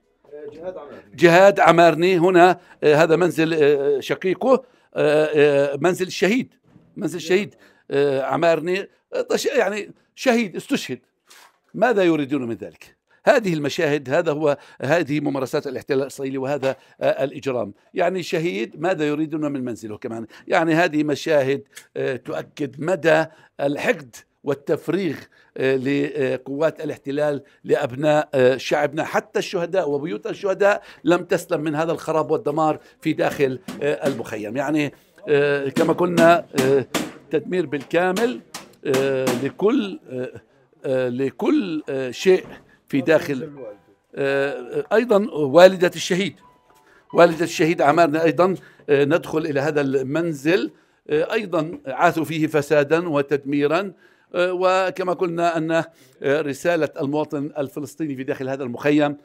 جهاد عمارني هنا آه، هذا منزل آه، آه، شقيقه منزل الشهيد منزل الشهيد عمارني يعني شهيد استشهد ماذا يريدون من ذلك؟ هذه المشاهد هذا هو هذه ممارسات الاحتلال الاسرائيلي وهذا الاجرام يعني شهيد ماذا يريدون من منزله كمان يعني هذه مشاهد تؤكد مدى الحقد والتفريغ آه، لقوات الاحتلال لابناء آه، شعبنا حتى الشهداء وبيوت الشهداء لم تسلم من هذا الخراب والدمار في داخل آه، المخيم يعني كما قلنا تدمير بالكامل لكل لكل شيء في داخل ايضا والده الشهيد والده الشهيد عمارنا ايضا ندخل الى هذا المنزل ايضا عاثوا فيه فسادا وتدميرا أه، وكما قلنا أن أه، رسالة المواطن الفلسطيني في داخل هذا المخيم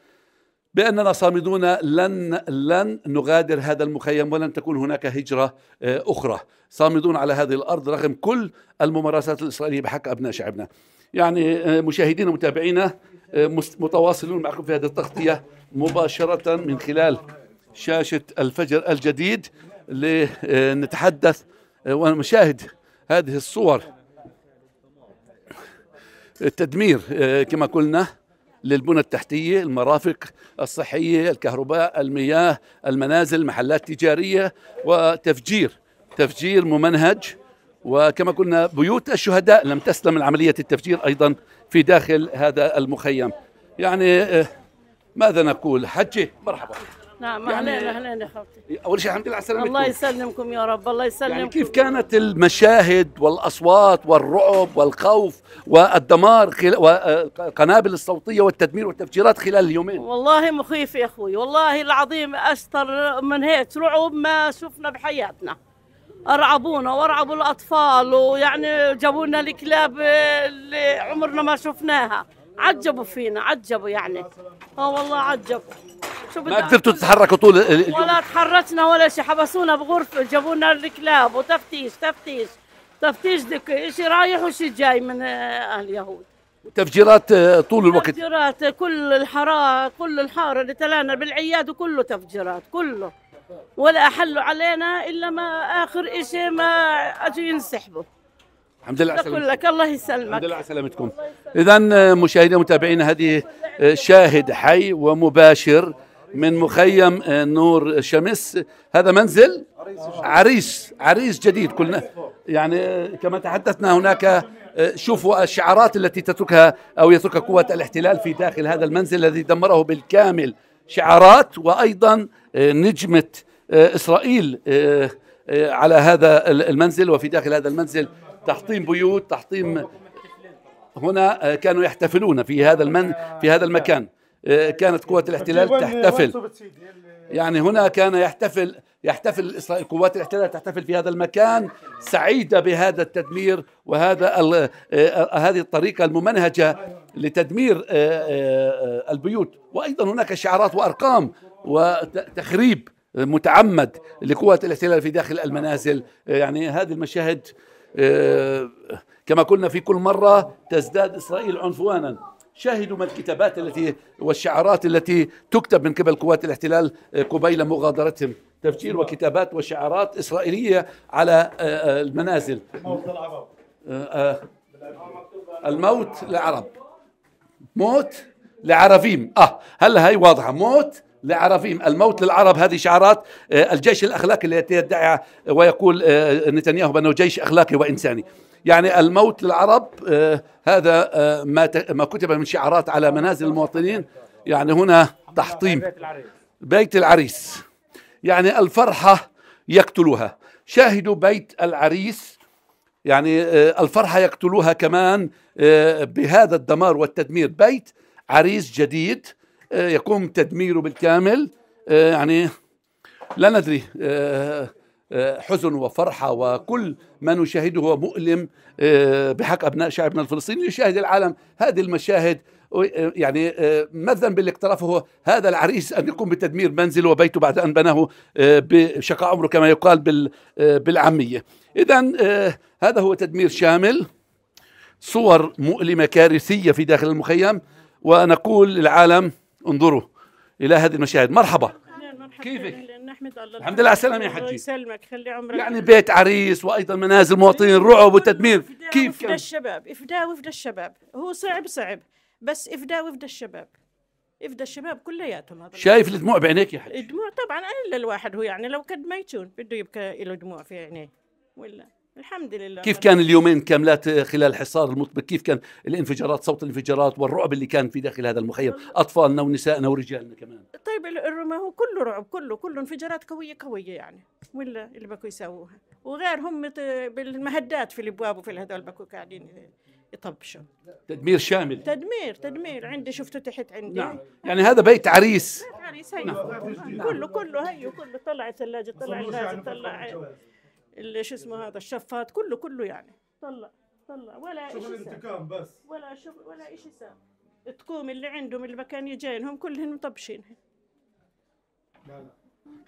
باننا صامدون لن لن نغادر هذا المخيم ولن تكون هناك هجره أه، اخرى صامدون على هذه الارض رغم كل الممارسات الاسرائيليه بحق ابناء شعبنا يعني مشاهدينا ومتابعينا متواصلون معكم في هذه التغطيه مباشره من خلال شاشه الفجر الجديد لنتحدث ونشاهد هذه الصور التدمير آه، كما قلنا للبنى التحتية المرافق الصحية الكهرباء المياه المنازل المحلات التجارية وتفجير تفجير ممنهج وكما قلنا بيوت الشهداء لم تسلم من عملية التفجير أيضا في داخل هذا المخيم يعني آه، ماذا نقول حجة مرحبا نعم يعني اهلين اهلين يا خالتي اول شيء الحمد لله على سلامتكم الله يسلمكم يا رب الله يسلمكم يعني كيف كانت المشاهد والاصوات والرعب والخوف والدمار خل... والقنابل آه، الصوتيه والتدمير والتفجيرات خلال اليومين والله مخيف يا اخوي والله العظيم اشطر من هيك رعب ما شفنا بحياتنا ارعبونا وارعبوا الاطفال ويعني جابوا لنا الكلاب اللي عمرنا ما شفناها عجبوا فينا عجبوا يعني اه والله عجبوا ما قدرتوا تتحركوا طول اليوم ولا تحركنا ولا شيء حبسونا بغرفه جابوا لنا الكلاب وتفتيش تفتيش تفتيش دك شيء رايح وشيء جاي من آه، اهل يهود تفجيرات آه، طول الوقت تفجيرات كل الحراره كل الحاره اللي تلانا بالعياد وكله تفجيرات كله ولا احلوا علينا الا ما اخر شيء ما اجوا ينسحبوا الحمد لله على لك الله يسلمك الحمد لله على سلامتكم اذا آه، مشاهدينا ومتابعينا هذه آه، شاهد حي ومباشر من مخيم آه، نور شمس هذا منزل عريس عريس جديد كلنا يعني كما تحدثنا هناك شوفوا الشعارات التي تتركها او يتركها قوات الاحتلال في داخل هذا المنزل الذي دمره بالكامل شعارات وايضا نجمه اسرائيل على هذا المنزل وفي داخل هذا المنزل تحطيم بيوت تحطيم هنا آه، كانوا يحتفلون في هذا المن في هذا المكان آه، كانت قوات الاحتلال تحتفل يعني هنا كان يحتفل يحتفل إسرائيل قوات الاحتلال تحتفل في هذا المكان سعيدة بهذا التدمير وهذا آه، هذه الطريقة الممنهجة لتدمير البيوت وأيضا هناك شعارات وأرقام وتخريب متعمد لقوات الاحتلال في داخل المنازل يعني هذه المشاهد آه، كما قلنا في كل مرة تزداد إسرائيل عنفوانا شاهدوا ما الكتابات التي والشعارات التي تكتب من قبل قوات الاحتلال آه، قبيل مغادرتهم تفجير وكتابات وشعارات إسرائيلية على آه، المنازل الموت لعرب موت لعرفيم اه هلا هي واضحه موت لعرفهم الموت للعرب هذه شعارات آه، الجيش الأخلاقي التي يدعي ويقول آه، نتنياهو بأنه جيش أخلاقي وإنساني يعني الموت للعرب آه، هذا ما ما كتب من شعارات على منازل المواطنين يعني هنا تحطيم بيت العريس يعني الفرحة يقتلها شاهدوا بيت العريس يعني الفرحة يقتلوها كمان بهذا الدمار والتدمير بيت عريس جديد آه، يقوم تدميره بالكامل آه، يعني لا ندري آه، حزن وفرحة وكل ما نشاهده هو مؤلم بحق أبناء شعبنا الفلسطيني يشاهد العالم هذه المشاهد يعني ما الذنب اللي اقترفه هذا العريس أن يقوم بتدمير منزل وبيته بعد أن بناه بشقاء عمره كما يقال بالعامية إذا هذا هو تدمير شامل صور مؤلمة كارثية في داخل المخيم ونقول للعالم انظروا الى هذه المشاهد مرحبا كيفك؟ نحمد الله الحمد لله على السلامة يا حجي الله يسلمك خلي عمرك يعني بيت عريس وايضا منازل مواطنين رعب وتدمير كيف كان؟ الشباب افداء وفدا الشباب هو صعب صعب بس افداء وفدا الشباب افدا الشباب كلياتهم هذا شايف الدموع بعينيك يا حجي الدموع طبعا الا الواحد هو يعني لو قد ما بده يبكى له دموع في عينيه ولا الحمد لله كيف كان اليومين كاملات خلال الحصار المطبق كيف كان الانفجارات صوت الانفجارات والرعب اللي كان في داخل هذا المخيم اطفالنا ونسائنا ورجالنا كمان طيب ما هو كله رعب كله كله انفجارات قويه قويه يعني ولا اللي بكوا يسووها وغير هم بالمهدات في الابواب وفي هذول بكوا قاعدين يطبشوا تدمير شامل تدمير تدمير عندي شفته تحت عندي نعم يعني هذا بيت عريس بيت عريس هيو نعم. كله كله هيو كله طلع الثلاجه طلع الغاز طلع شو اسمه هذا الشفات كله كله يعني طلع طلع ولا شغل انتقام بس ولا شغل ولا شيء سام تقوم اللي عندهم اللي مكان هم كلهم مطبشين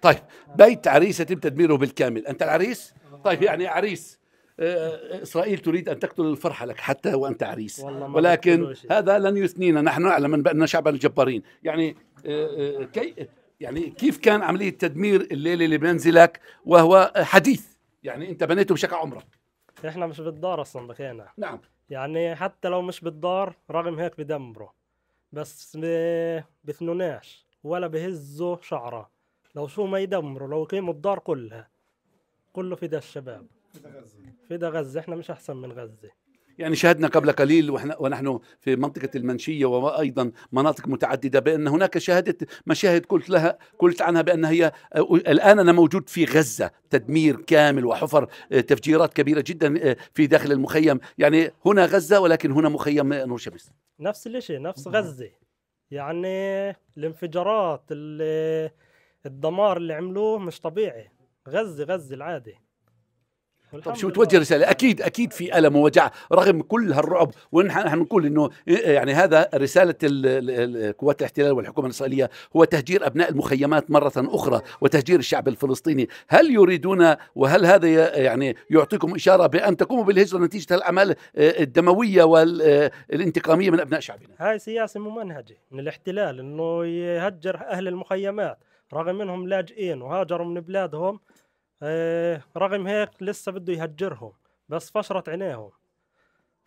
طيب بيت عريس يتم تدميره بالكامل انت العريس طيب يعني عريس آه، آه، اسرائيل تريد ان تقتل الفرحه لك حتى وانت عريس ولكن هذا لن يثنينا نحن نعلم بان شعبا جبارين يعني آه، كي يعني كيف كان عمليه تدمير الليله لمنزلك وهو حديث يعني انت بنيته بشكل عمرك احنا مش بالدار اصلا بقينا نعم يعني حتى لو مش بالدار رغم هيك بدمره بس بثنوناش ولا بهزه شعره لو شو ما يدمره لو يقيموا الدار كلها كله فدا الشباب ده غزه فدا غزه احنا مش احسن من غزه يعني شاهدنا قبل قليل ونحن في منطقة المنشية وأيضا مناطق متعددة بأن هناك شهادة مشاهد قلت لها قلت عنها بأن هي الآن أنا موجود في غزة تدمير كامل وحفر آه، تفجيرات كبيرة جدا آه، في داخل المخيم يعني هنا غزة ولكن هنا مخيم آه، نور شمس نفس الشيء نفس نعم. غزة يعني الانفجارات اللي الدمار اللي عملوه مش طبيعي غزة غزة العادي طب شو توجه رساله اكيد اكيد في الم ووجع رغم كل هالرعب ونحن نقول انه إيه، يعني هذا رساله قوات الاحتلال والحكومه الاسرائيليه هو تهجير ابناء المخيمات مره اخرى وتهجير الشعب الفلسطيني هل يريدون وهل هذا يعني يعطيكم اشاره بان تقوموا بالهجره نتيجه الاعمال إيه، الدمويه والانتقاميه إيه، من ابناء شعبنا هاي سياسه ممنهجه من الاحتلال انه يهجر اهل المخيمات رغم انهم لاجئين وهاجروا من بلادهم إيه، رغم هيك لسه بده يهجرهم بس فشرت عينيهم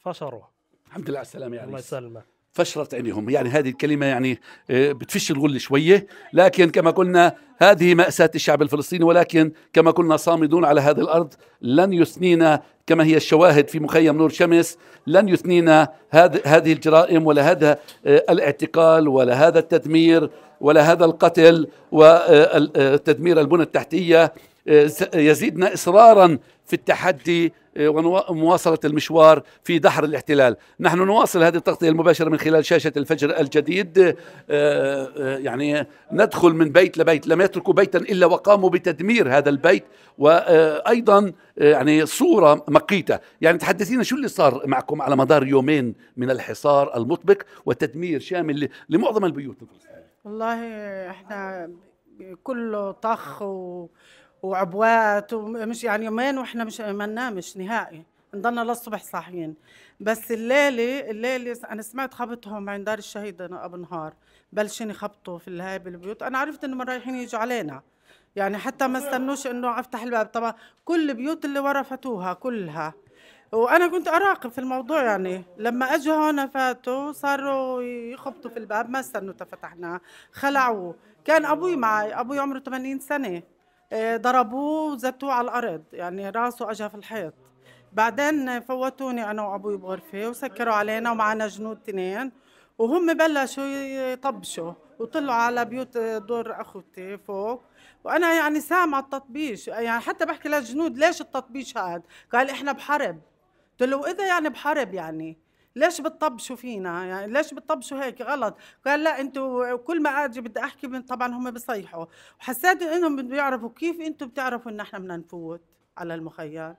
فشروا الحمد لله على السلامه يا الله يسلمك فشرت عينيهم يعني هذه الكلمة يعني إيه، بتفش الغل شوية لكن كما قلنا هذه مأساة الشعب الفلسطيني ولكن كما قلنا صامدون على هذه الأرض لن يثنينا كما هي الشواهد في مخيم نور شمس لن يثنينا هذه الجرائم ولا هذا إيه، الاعتقال ولا هذا التدمير ولا هذا القتل وتدمير البنى التحتية يزيدنا إصرارا في التحدي آه، ومواصلة المشوار في دحر الاحتلال نحن نواصل هذه التغطية المباشرة من خلال شاشة الفجر الجديد آه، آه، يعني ندخل من بيت لبيت لم يتركوا بيتا إلا وقاموا بتدمير هذا البيت وأيضا يعني صورة مقيتة يعني تحدثينا شو اللي صار معكم على مدار يومين من الحصار المطبق وتدمير شامل لمعظم البيوت والله احنا كله طخ و وعبوات ومش يعني يومين واحنا مش ما ننامش نهائي نضلنا للصبح صاحيين بس الليله الليله انا سمعت خبطهم عند دار الشهيد انا ابو نهار بلشين يخبطوا في الهاي بالبيوت انا عرفت انهم رايحين يجوا علينا يعني حتى ما استنوش انه افتح الباب طبعا كل البيوت اللي ورا فتوها كلها وانا كنت اراقب في الموضوع يعني لما اجوا هون فاتوا صاروا يخبطوا في الباب ما استنوا تفتحناه خلعوه كان ابوي معي ابوي عمره 80 سنه آه، ضربوه وزتوه على الارض يعني راسه اجى في الحيط بعدين فوتوني انا وابوي بغرفه وسكروا علينا ومعنا جنود تنين وهم بلشوا يطبشوا وطلعوا على بيوت دور اخوتي فوق وانا يعني سامعه التطبيش يعني حتى بحكي للجنود ليش التطبيش هذا قال احنا بحرب قلت له واذا يعني بحرب يعني ليش بتطبشوا فينا يعني ليش بتطبشوا هيك غلط قال لا انتوا كل ما اجي بدي احكي من طبعا هم بيصيحوا وحسيت انهم بدهم يعرفوا كيف انتوا بتعرفوا ان احنا بدنا نفوت على المخيم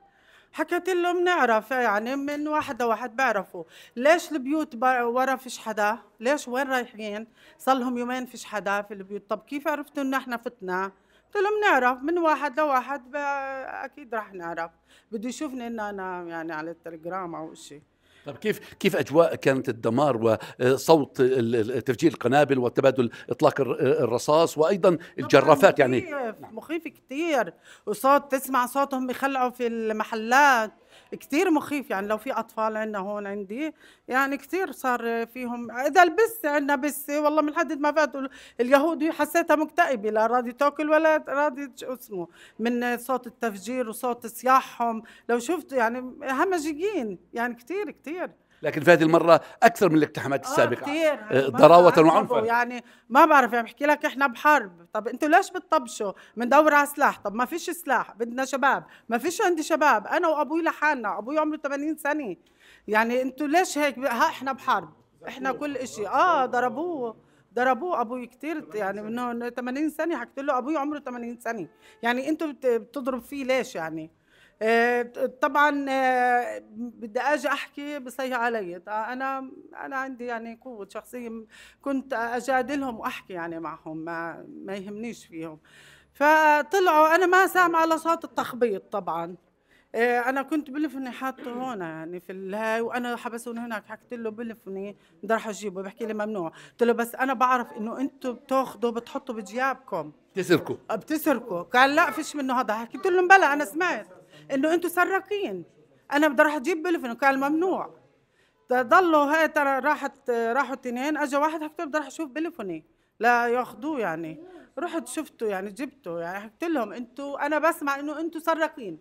حكيت له بنعرف يعني من واحد لواحد بعرفه ليش البيوت ورا فيش حدا ليش وين رايحين صار لهم يومين فيش حدا في البيوت طب كيف عرفتوا ان احنا فتنا قلت له بنعرف من واحد لواحد اكيد راح نعرف بده يشوفني ان انا يعني على التليجرام او شيء طب كيف كيف اجواء كانت الدمار وصوت تفجير القنابل وتبادل اطلاق الرصاص وايضا الجرافات يعني مخيف كثير وصوت تسمع صوتهم بيخلعوا في المحلات كثير مخيف يعني لو في اطفال عندنا هون عندي يعني كثير صار فيهم اذا البس عندنا بس والله من حد ما فات اليهود حسيتها مكتئبه لا راضي تاكل ولا راضي اسمه من صوت التفجير وصوت صياحهم لو شفت يعني همجيين يعني كثير كثير لكن في هذه المره اكثر من الاقتحامات آه، السابقه آه يعني ضراوه وعنفا يعني ما بعرف يعني بحكي لك احنا بحرب طب انتوا ليش بتطبشوا بندور على سلاح طب ما فيش سلاح بدنا شباب ما فيش عندي شباب انا وابوي لحالنا ابوي عمره 80 سنه يعني انتوا ليش هيك ها احنا بحرب احنا كل شيء اه ضربوه ضربوه ابوي كثير يعني انه 80 سنه حكيت له ابوي عمره 80 سنه يعني انتم بتضرب فيه ليش يعني طبعا آه، بدي اجي احكي بصيح علي طيب، انا انا عندي يعني قوه شخصيه كنت اجادلهم واحكي يعني معهم ما, ما يهمنيش فيهم فطلعوا انا ما سامعه على صوت التخبيط طبعا آه، انا كنت بلفني حاطه هون يعني في الهاي وانا حبسوني هناك حكيت له بلفني بدي اروح اجيبه بحكي لي ممنوع قلت له بس انا بعرف انه انتم بتاخذوا بتحطوا بجيابكم بتسرقوا آه، بتسرقوا قال لا فيش منه هذا حكيت له بلا انا سمعت انه انتم سراقين انا بدي اروح اجيب بلفن وكان ممنوع ضلوا هاي ترى راحت راحوا اثنين اجى واحد حكيت له بدي اروح اشوف بلفوني لا ياخذوه يعني رحت شفته يعني جبته يعني حكيت لهم انتوا انا بسمع انه انتوا سراقين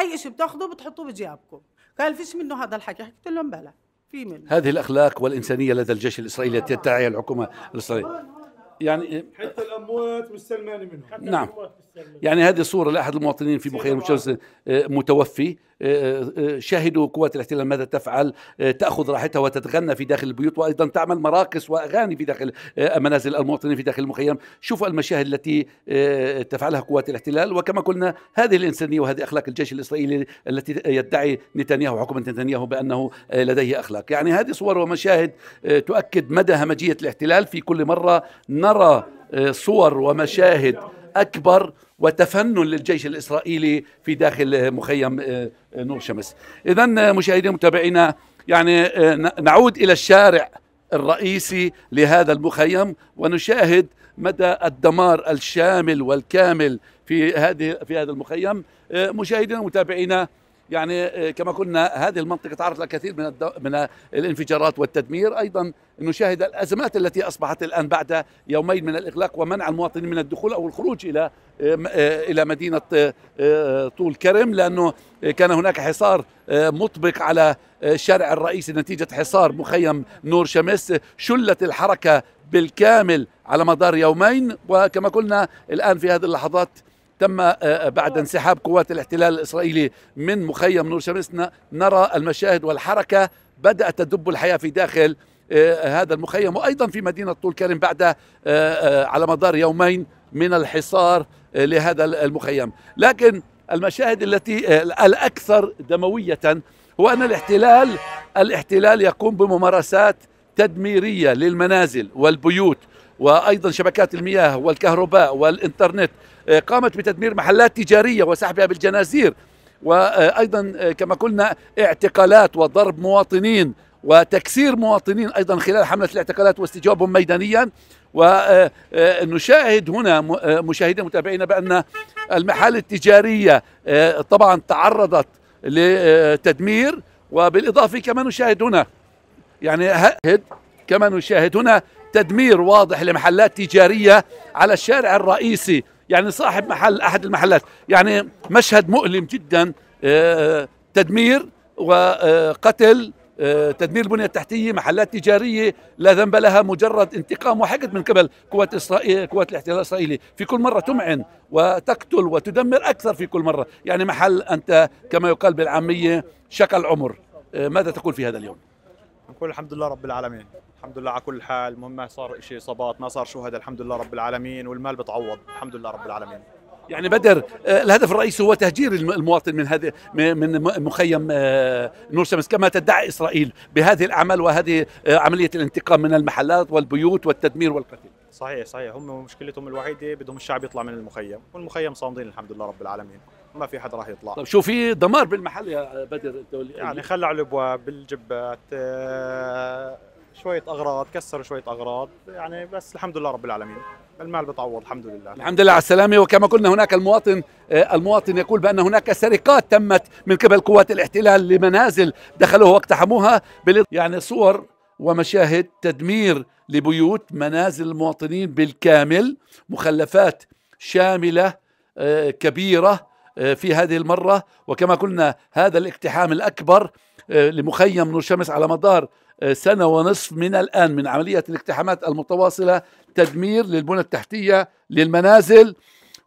اي شيء بتاخذوه بتحطوه بجيابكم قال فيش منه هذا الحكي حكيت لهم بلا في منه هذه الاخلاق والانسانيه لدى الجيش الاسرائيلي التي تدعيها الحكومه الاسرائيليه يعني حتى الاموات والسلمان منهم نعم يعني هذه صورة لأحد المواطنين في مخيم مشمس آه، متوفي شاهدوا آه، آه، قوات الاحتلال ماذا تفعل تأخذ راحتها وتتغنى في داخل البيوت وأيضا تعمل مراقص وأغاني في داخل منازل المواطنين في داخل المخيم شوفوا المشاهد التي تفعلها قوات الاحتلال وكما قلنا هذه الإنسانية وهذه أخلاق الجيش الإسرائيلي التي يدعي نتنياهو حكومة نتنياهو بأنه لديه أخلاق يعني هذه صور ومشاهد تؤكد مدى همجية الاحتلال في كل مرة نرى صور ومشاهد أكبر وتفنن للجيش الإسرائيلي في داخل مخيم آه، آه، نور شمس إذا آه، مشاهدينا متابعينا يعني نعود إلى الشارع الرئيسي لهذا المخيم ونشاهد مدى الدمار الشامل والكامل في هذه في هذا المخيم مشاهدينا متابعينا يعني آه، كما قلنا هذه المنطقه تعرضت لكثير من من الانفجارات والتدمير ايضا نشاهد الازمات التي اصبحت الان بعد يومين من الاغلاق ومنع المواطنين من الدخول او الخروج الى آه، الى مدينه آه، طول كرم لانه كان هناك حصار مطبق على الشارع الرئيسي نتيجه حصار مخيم نور شمس شلت الحركه بالكامل على مدار يومين وكما قلنا الان في هذه اللحظات تم آه، آه، بعد انسحاب قوات الاحتلال الإسرائيلي من مخيم نور شمس نرى المشاهد والحركة بدأت تدب الحياة في داخل آه، هذا المخيم وأيضا في مدينة طول كرم بعد على مدار يومين من الحصار لهذا المخيم لكن المشاهد التي الأكثر دموية هو أن الاحتلال الاحتلال يقوم بممارسات تدميرية للمنازل والبيوت وأيضا شبكات المياه والكهرباء والإنترنت آه، قامت بتدمير محلات تجارية وسحبها بالجنازير وأيضا آه، كما قلنا اعتقالات وضرب مواطنين وتكسير مواطنين أيضا خلال حملة الاعتقالات واستجوابهم ميدانيا ونشاهد آه، هنا مشاهدينا متابعينا بأن المحال التجارية طبعا تعرضت لتدمير وبالإضافة كما نشاهد هنا يعني كما نشاهد هنا تدمير واضح لمحلات تجارية على الشارع الرئيسي يعني صاحب محل أحد المحلات يعني مشهد مؤلم جدا آه، آه، تدمير وقتل آه، تدمير البنية التحتية محلات تجارية لا ذنب لها مجرد انتقام وحقد من قبل قوات إسرائيل قوات الاحتلال الإسرائيلي في كل مرة تمعن وتقتل وتدمر أكثر في كل مرة يعني محل أنت كما يقال بالعامية شكل عمر ماذا تقول في هذا اليوم؟ نقول الحمد لله رب العالمين الحمد لله على كل حال المهم ما صار شيء اصابات ما صار شهداء الحمد لله رب العالمين والمال بتعوض الحمد لله رب العالمين يعني بدر آه، الهدف الرئيسي هو تهجير المواطن من هذه من مخيم آه، نور شمس كما تدعي اسرائيل بهذه الاعمال وهذه آه، عمليه الانتقام من المحلات والبيوت والتدمير والقتل صحيح صحيح هم مشكلتهم الوحيده بدهم الشعب يطلع من المخيم والمخيم صامدين الحمد لله رب العالمين ما في حد راح يطلع طيب شو في دمار بالمحل يا بدر يعني خلعوا الابواب بالجبات شويه اغراض كسروا شويه اغراض يعني بس الحمد لله رب العالمين المال بتعوض الحمد لله الحمد لله على السلامه وكما قلنا هناك المواطن آه، المواطن يقول بان هناك سرقات تمت من قبل قوات الاحتلال لمنازل دخلوها واقتحموها يعني صور ومشاهد تدمير لبيوت منازل المواطنين بالكامل مخلفات شامله آه، كبيره آه، في هذه المره وكما قلنا هذا الاقتحام الاكبر لمخيم نور شمس على مدار سنة ونصف من الآن من عملية الاقتحامات المتواصلة تدمير للبنى التحتية للمنازل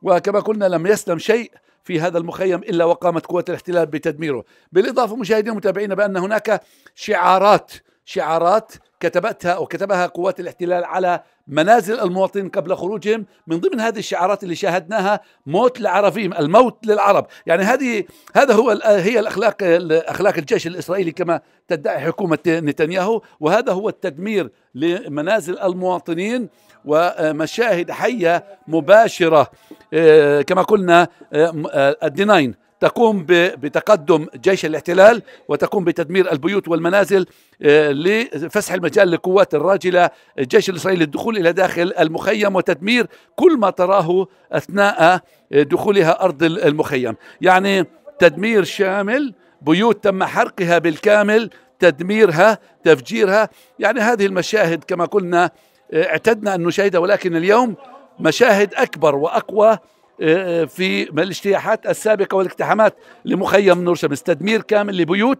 وكما قلنا لم يسلم شيء في هذا المخيم إلا وقامت قوة الاحتلال بتدميره بالإضافة مشاهدين ومتابعينا بأن هناك شعارات شعارات كتبتها وكتبها قوات الاحتلال على منازل المواطنين قبل خروجهم من ضمن هذه الشعارات اللي شاهدناها موت العربيم الموت للعرب يعني هذه هذا هو هي الاخلاق اخلاق الجيش الاسرائيلي كما تدعي حكومه نتنياهو وهذا هو التدمير لمنازل المواطنين ومشاهد حيه مباشره آه، كما قلنا آه، آه، الديناين تقوم بتقدم جيش الاحتلال وتقوم بتدمير البيوت والمنازل آه، لفسح المجال للقوات الراجلة الجيش الإسرائيلي للدخول إلى داخل المخيم وتدمير كل ما تراه أثناء آه، دخولها أرض المخيم يعني تدمير شامل بيوت تم حرقها بالكامل تدميرها تفجيرها يعني هذه المشاهد كما قلنا آه، اعتدنا أن نشاهدها ولكن اليوم مشاهد أكبر وأقوى آه، آه، في الاجتياحات السابقة والاقتحامات لمخيم نور شمس تدمير كامل لبيوت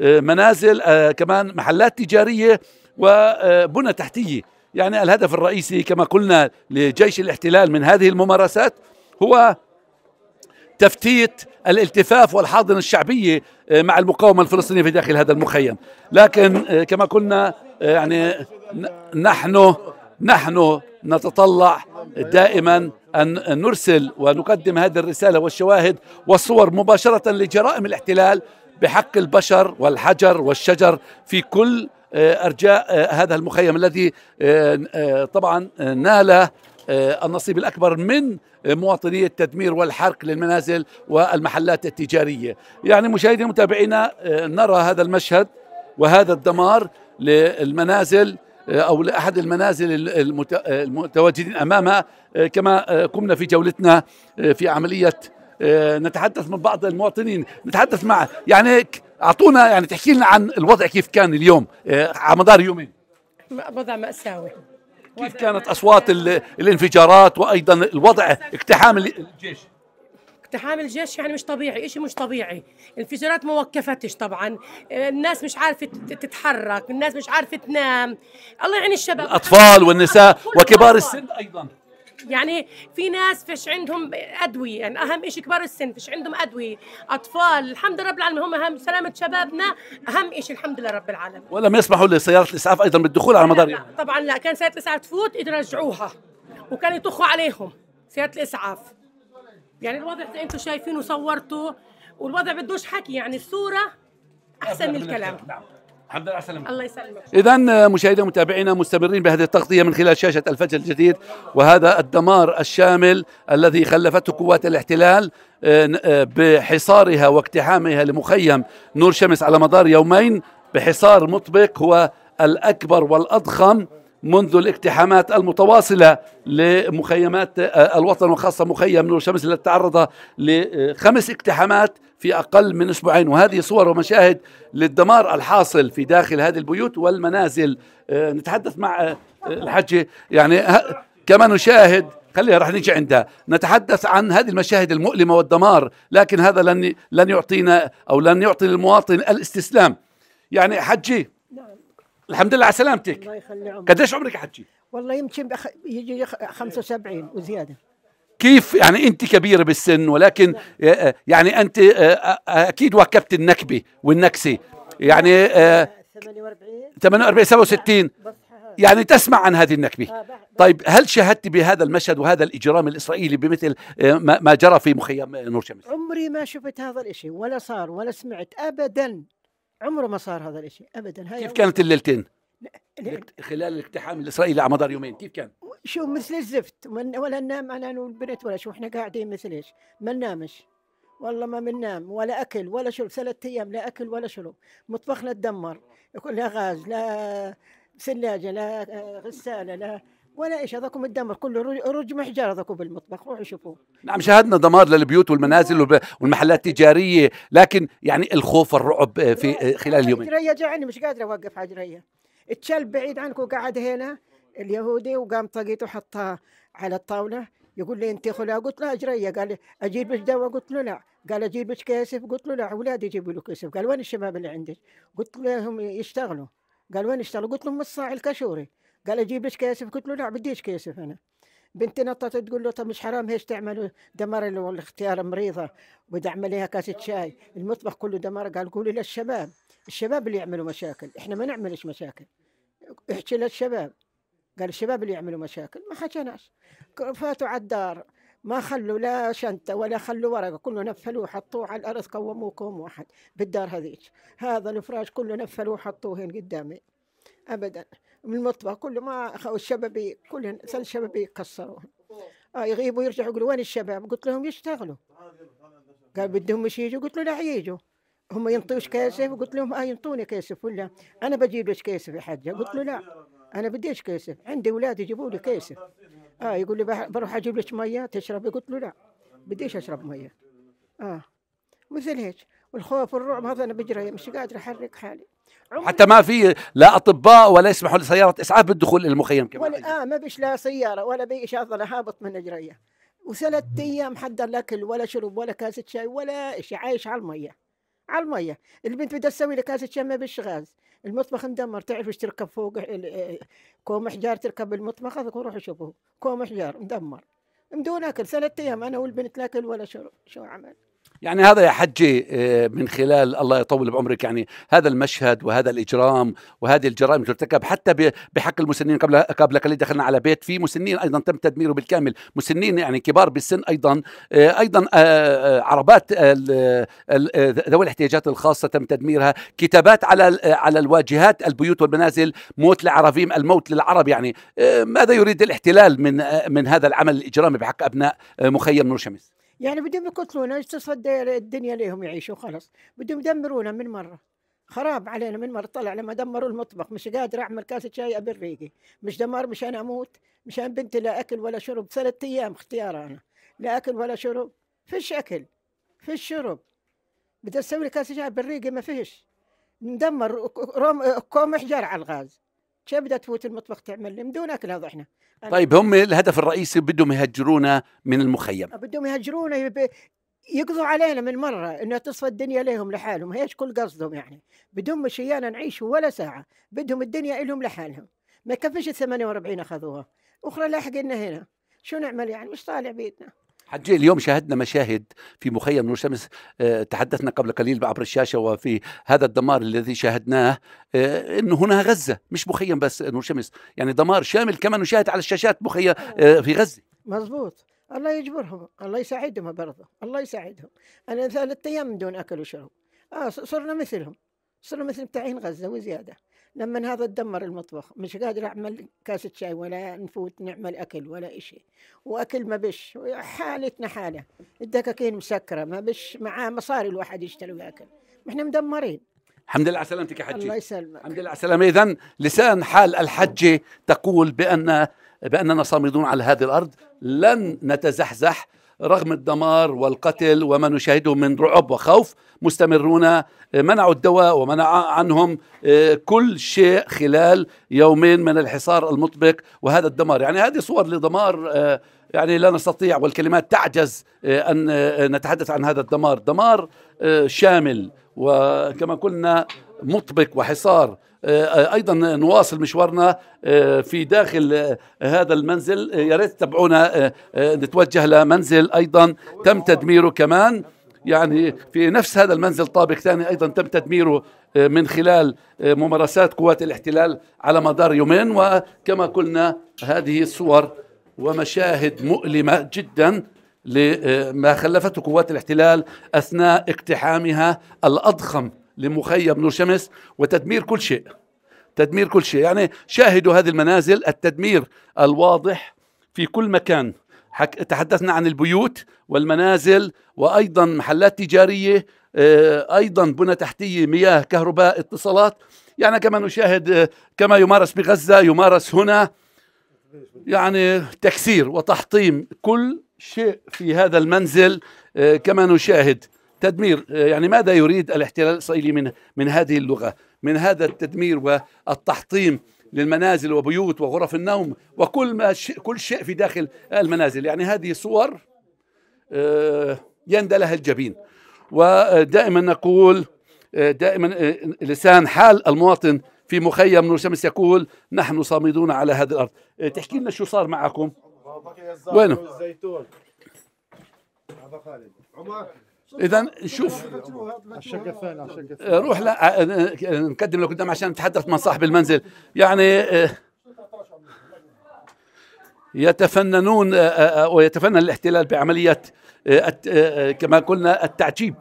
آه، منازل كمان محلات تجارية وبنى تحتية يعني الهدف الرئيسي كما قلنا لجيش الاحتلال من هذه الممارسات هو تفتيت الالتفاف والحاضنة الشعبية مع المقاومة الفلسطينية في داخل هذا المخيم لكن كما قلنا يعني نحن نحن نتطلع دائما أن نرسل ونقدم هذه الرسالة والشواهد والصور مباشرة لجرائم الاحتلال بحق البشر والحجر والشجر في كل آه، أرجاء آه، هذا المخيم الذي آه، طبعا نال النصيب الأكبر من مواطني التدمير والحرق للمنازل والمحلات التجارية يعني مشاهدينا متابعينا نرى هذا المشهد وهذا الدمار للمنازل أو لأحد المنازل المتواجدين أمامها آه، كما آه، قمنا في جولتنا آه، في عملية نتحدث من بعض المواطنين نتحدث مع يعني أعطونا يعني تحكي لنا عن الوضع كيف كان اليوم على مدار يومين وضع مأساوي كيف كانت أصوات الانفجارات وأيضا الوضع اقتحام الجيش اقتحام الجيش يعني مش طبيعي إشي مش طبيعي الانفجارات ما وقفتش طبعا الناس مش عارفة تتحرك الناس مش عارفة تنام الله يعين الشباب الأطفال والنساء وكبار السن أيضا يعني في ناس فيش عندهم أدوية يعني أهم شيء كبار السن فيش عندهم أدوية أطفال الحمد لله رب العالمين هم أهم سلامة شبابنا أهم شيء الحمد لله رب العالمين ولم يسمحوا لسيارة الإسعاف أيضا بالدخول على مدار لا, لا طبعا لا كان سيارة الإسعاف تفوت يرجعوها وكانوا يطخوا عليهم سيارة الإسعاف يعني الوضع انتم شايفينه وصورته والوضع بدوش حكي يعني الصوره احسن من الكلام نعم الحمد لله احسن الله يسلمك اذا مشاهدينا ومتابعينا مستمرين بهذه التغطيه من خلال شاشه الفجر الجديد وهذا الدمار الشامل الذي خلفته قوات الاحتلال آه، آه، بحصارها واقتحامها لمخيم نور شمس على مدار يومين بحصار مطبق هو الاكبر والاضخم منذ الاقتحامات المتواصلة لمخيمات آه، الوطن وخاصة مخيم نور شمس التي تعرض لخمس اقتحامات في أقل من أسبوعين وهذه صور ومشاهد للدمار الحاصل في داخل هذه البيوت والمنازل آه، نتحدث مع آه، الحجة يعني كما نشاهد خليها رح نيجي عندها نتحدث عن هذه المشاهد المؤلمة والدمار لكن هذا لن لن يعطينا أو لن يعطي للمواطن الاستسلام يعني حجي الحمد لله على سلامتك الله يخلي عمرك قديش عمرك يا حجي؟ والله يمكن بأخ... يجي 75 وزياده كيف يعني انت كبيره بالسن ولكن نعم. آه، آه، يعني انت آه، اكيد واكبت النكبه والنكسه يعني 48 48 67 يعني تسمع عن هذه النكبه طيب هل شاهدت بهذا المشهد وهذا الاجرام الاسرائيلي بمثل ما جرى في مخيم نور شمس عمري ما شفت هذا الشيء ولا صار ولا سمعت ابدا عمره ما صار هذا الشيء ابدا هاي كيف كانت الليلتين؟ خلال الاقتحام الاسرائيلي على مدار يومين كيف كان؟ شو مثل الزفت ولا ننام انا والبنت ولا شو احنا قاعدين مثل ايش؟ ما ننامش والله ما بننام ولا اكل ولا شرب ثلاث ايام لا اكل ولا شرب مطبخنا تدمر لا غاز لا ثلاجه لا آه، غساله لا ولا ايش هذاكم الدمر كله رج محجار هذاكم بالمطبخ روحوا شوفوه نعم شاهدنا دمار للبيوت والمنازل والمحلات التجاريه لكن يعني الخوف والرعب آه، في آه، خلال اليومين حجريه جعني مش قادره اوقف حجريه اتشل بعيد عنك وقعد هنا اليهودي وقام طقيته وحطها على الطاوله يقول لي انت خلا قلت له اجريه قال اجيب لك دواء قلت له لا قال اجيب لك كاسف قلت له لا اولادي يجيبوا له كاسف قال وين الشباب اللي عندك قلت لهم يشتغلوا قال وين يشتغلوا قلت لهم الصاع الكشوري قال اجيب لك كاسف قلت له لا بديش كاسف انا بنتي نطت تقول له طب مش حرام هيش تعملوا دمر الاختيار مريضه بدي اعمل لها كاسه شاي المطبخ كله دمر قال قولي للشباب الشباب اللي يعملوا مشاكل احنا ما نعملش مشاكل احكي للشباب قال الشباب اللي يعملوا مشاكل ما حكيناش فاتوا على الدار ما خلوا لا شنطة ولا خلوا ورقة كله نفلوه حطوه على الأرض قوموكم كوم واحد بالدار هذيك هذا الفراش كله نفلوه حطوه هنا قدامي أبدا من المطبخ كله ما الشبابيك كلهم سن الشبابيك كسروهم اه يغيبوا يرجعوا يقولوا وين الشباب؟ قلت لهم يشتغلوا قال بدهم مش يجوا قلت له لا يجوا هم ينطوش كاسف قلت لهم اه ينطوني كاسف ولا انا بجيب لك كاسف يا حجه قلت له لا انا بديش كاسف عندي اولاد يجيبوا لي كاسف اه يقول لي بروح اجيب لك ميه تشربي قلت له لا بديش اشرب ميه اه مثل هيك والخوف والرعب هذا انا بجري مش قادر احرك حالي حتى ما في لا اطباء ولا يسمحوا لسياره اسعاف بالدخول للمخيم كمان ولا اه ما بيش لا سياره ولا بي لا هابط من اجريه وثلاث ايام حضر الاكل ولا شرب ولا كاسه شاي ولا شيء عايش على الميه على الميه البنت بدها تسوي لي كاسه شاي ما بيش غاز المطبخ مدمر تعرف ايش تركب فوق إيه، إيه، إيه، كوم حجار تركب المطبخ هذا روحوا شوفوا كوم حجار مدمر بدون اكل ثلاث ايام انا والبنت لا اكل ولا شرب شو عمل يعني هذا يا حجي آه، من خلال الله يطول بعمرك يعني هذا المشهد وهذا الاجرام وهذه الجرائم اللي ترتكب حتى بحق المسنين قبل قبل قليل دخلنا على بيت في مسنين ايضا تم تدميره بالكامل مسنين يعني كبار بالسن ايضا آه، ايضا آه، عربات ذوي الاحتياجات الخاصه تم تدميرها كتابات على على الواجهات البيوت والمنازل موت لعرافيم الموت للعرب يعني ماذا يريد الاحتلال من من هذا العمل الاجرامي بحق ابناء مخيم نور شمس يعني بدهم يقتلونا يتصدى الدنيا ليهم يعيشوا خلص بدهم يدمرونا من مره خراب علينا من مره طلع لما دمروا المطبخ مش قادر اعمل كاسه شاي ابن ريقي مش دمار مشان اموت مشان بنتي لا اكل ولا شرب ثلاث ايام اختيار انا لا اكل ولا شرب فيش اكل فيش شرب بدي اسوي لي كاسه شاي ابن ريقي ما فيش ندمر كوم حجار على الغاز كيف بدها تفوت المطبخ تعمل بدون اكل هذا احنا طيب هم الهدف الرئيسي بدهم يهجرونا من المخيم بدهم يهجرونا يقضوا علينا من مره انه تصفى الدنيا لهم لحالهم هيش كل قصدهم يعني بدهم شيانا نعيش ولا ساعه بدهم الدنيا لهم لحالهم ما كفش ال 48 اخذوها اخرى لاحقنا هنا شو نعمل يعني مش طالع بيتنا حجي اليوم شاهدنا مشاهد في مخيم نور شمس آه، تحدثنا قبل قليل عبر الشاشه وفي هذا الدمار الذي شاهدناه آه، انه هنا غزه مش مخيم بس نور شمس يعني دمار شامل كما نشاهد على الشاشات مخيم آه، في غزه مزبوط الله يجبرهم الله يساعدهم برضه الله يساعدهم انا ثلاث ايام من دون اكل وشرب آه صرنا مثلهم صرنا مثل بتاعين غزه وزياده لما هذا تدمر المطبخ مش قادر اعمل كاسه شاي ولا نفوت نعمل اكل ولا إشي واكل ما بش حالتنا حاله الدكاكين مسكره ما بش معاه مصاري الواحد يشتري وياكل احنا مدمرين الحمد لله على سلامتك يا حجي الله يسلمك الحمد لله على سلامة إذا لسان حال الحجة تقول بأن بأننا صامدون على هذه الأرض لن نتزحزح رغم الدمار والقتل وما نشاهده من رعب وخوف مستمرون آه، منعوا الدواء ومنع عنهم آه، كل شيء خلال يومين من الحصار المطبق وهذا الدمار يعني هذه صور لدمار آه، يعني لا نستطيع والكلمات تعجز أن نتحدث عن هذا الدمار دمار شامل وكما قلنا مطبق وحصار آه، ايضا نواصل مشوارنا آه، في داخل آه، هذا المنزل يا ريت تتابعونا نتوجه لمنزل ايضا تم تدميره كمان يعني في نفس هذا المنزل طابق ثاني ايضا تم تدميره من خلال ممارسات قوات الاحتلال على مدار يومين وكما قلنا هذه الصور ومشاهد مؤلمه جدا لما خلفته قوات الاحتلال اثناء اقتحامها الاضخم لمخيم نور شمس وتدمير كل شيء تدمير كل شيء يعني شاهدوا هذه المنازل التدمير الواضح في كل مكان حك... تحدثنا عن البيوت والمنازل وأيضا محلات تجارية آه، أيضا بنى تحتية مياه كهرباء اتصالات يعني كما نشاهد آه، كما يمارس بغزة يمارس هنا يعني تكسير وتحطيم كل شيء في هذا المنزل آه، كما نشاهد تدمير يعني ماذا يريد الاحتلال الإسرائيلي من من هذه اللغة من هذا التدمير والتحطيم للمنازل وبيوت وغرف النوم وكل ما ش... كل شيء في داخل المنازل يعني هذه صور آه، يندى لها الجبين ودائما نقول آه، دائما آه، لسان حال المواطن في مخيم نور شمس يقول نحن صامدون على هذه الارض تحكي لنا شو صار معكم وينه عمر اذا شوف روح لا نقدم لقدام عشان نتحدث مع صاحب المنزل يعني يتفننون ويتفنن الاحتلال بعمليه كما قلنا التعجيب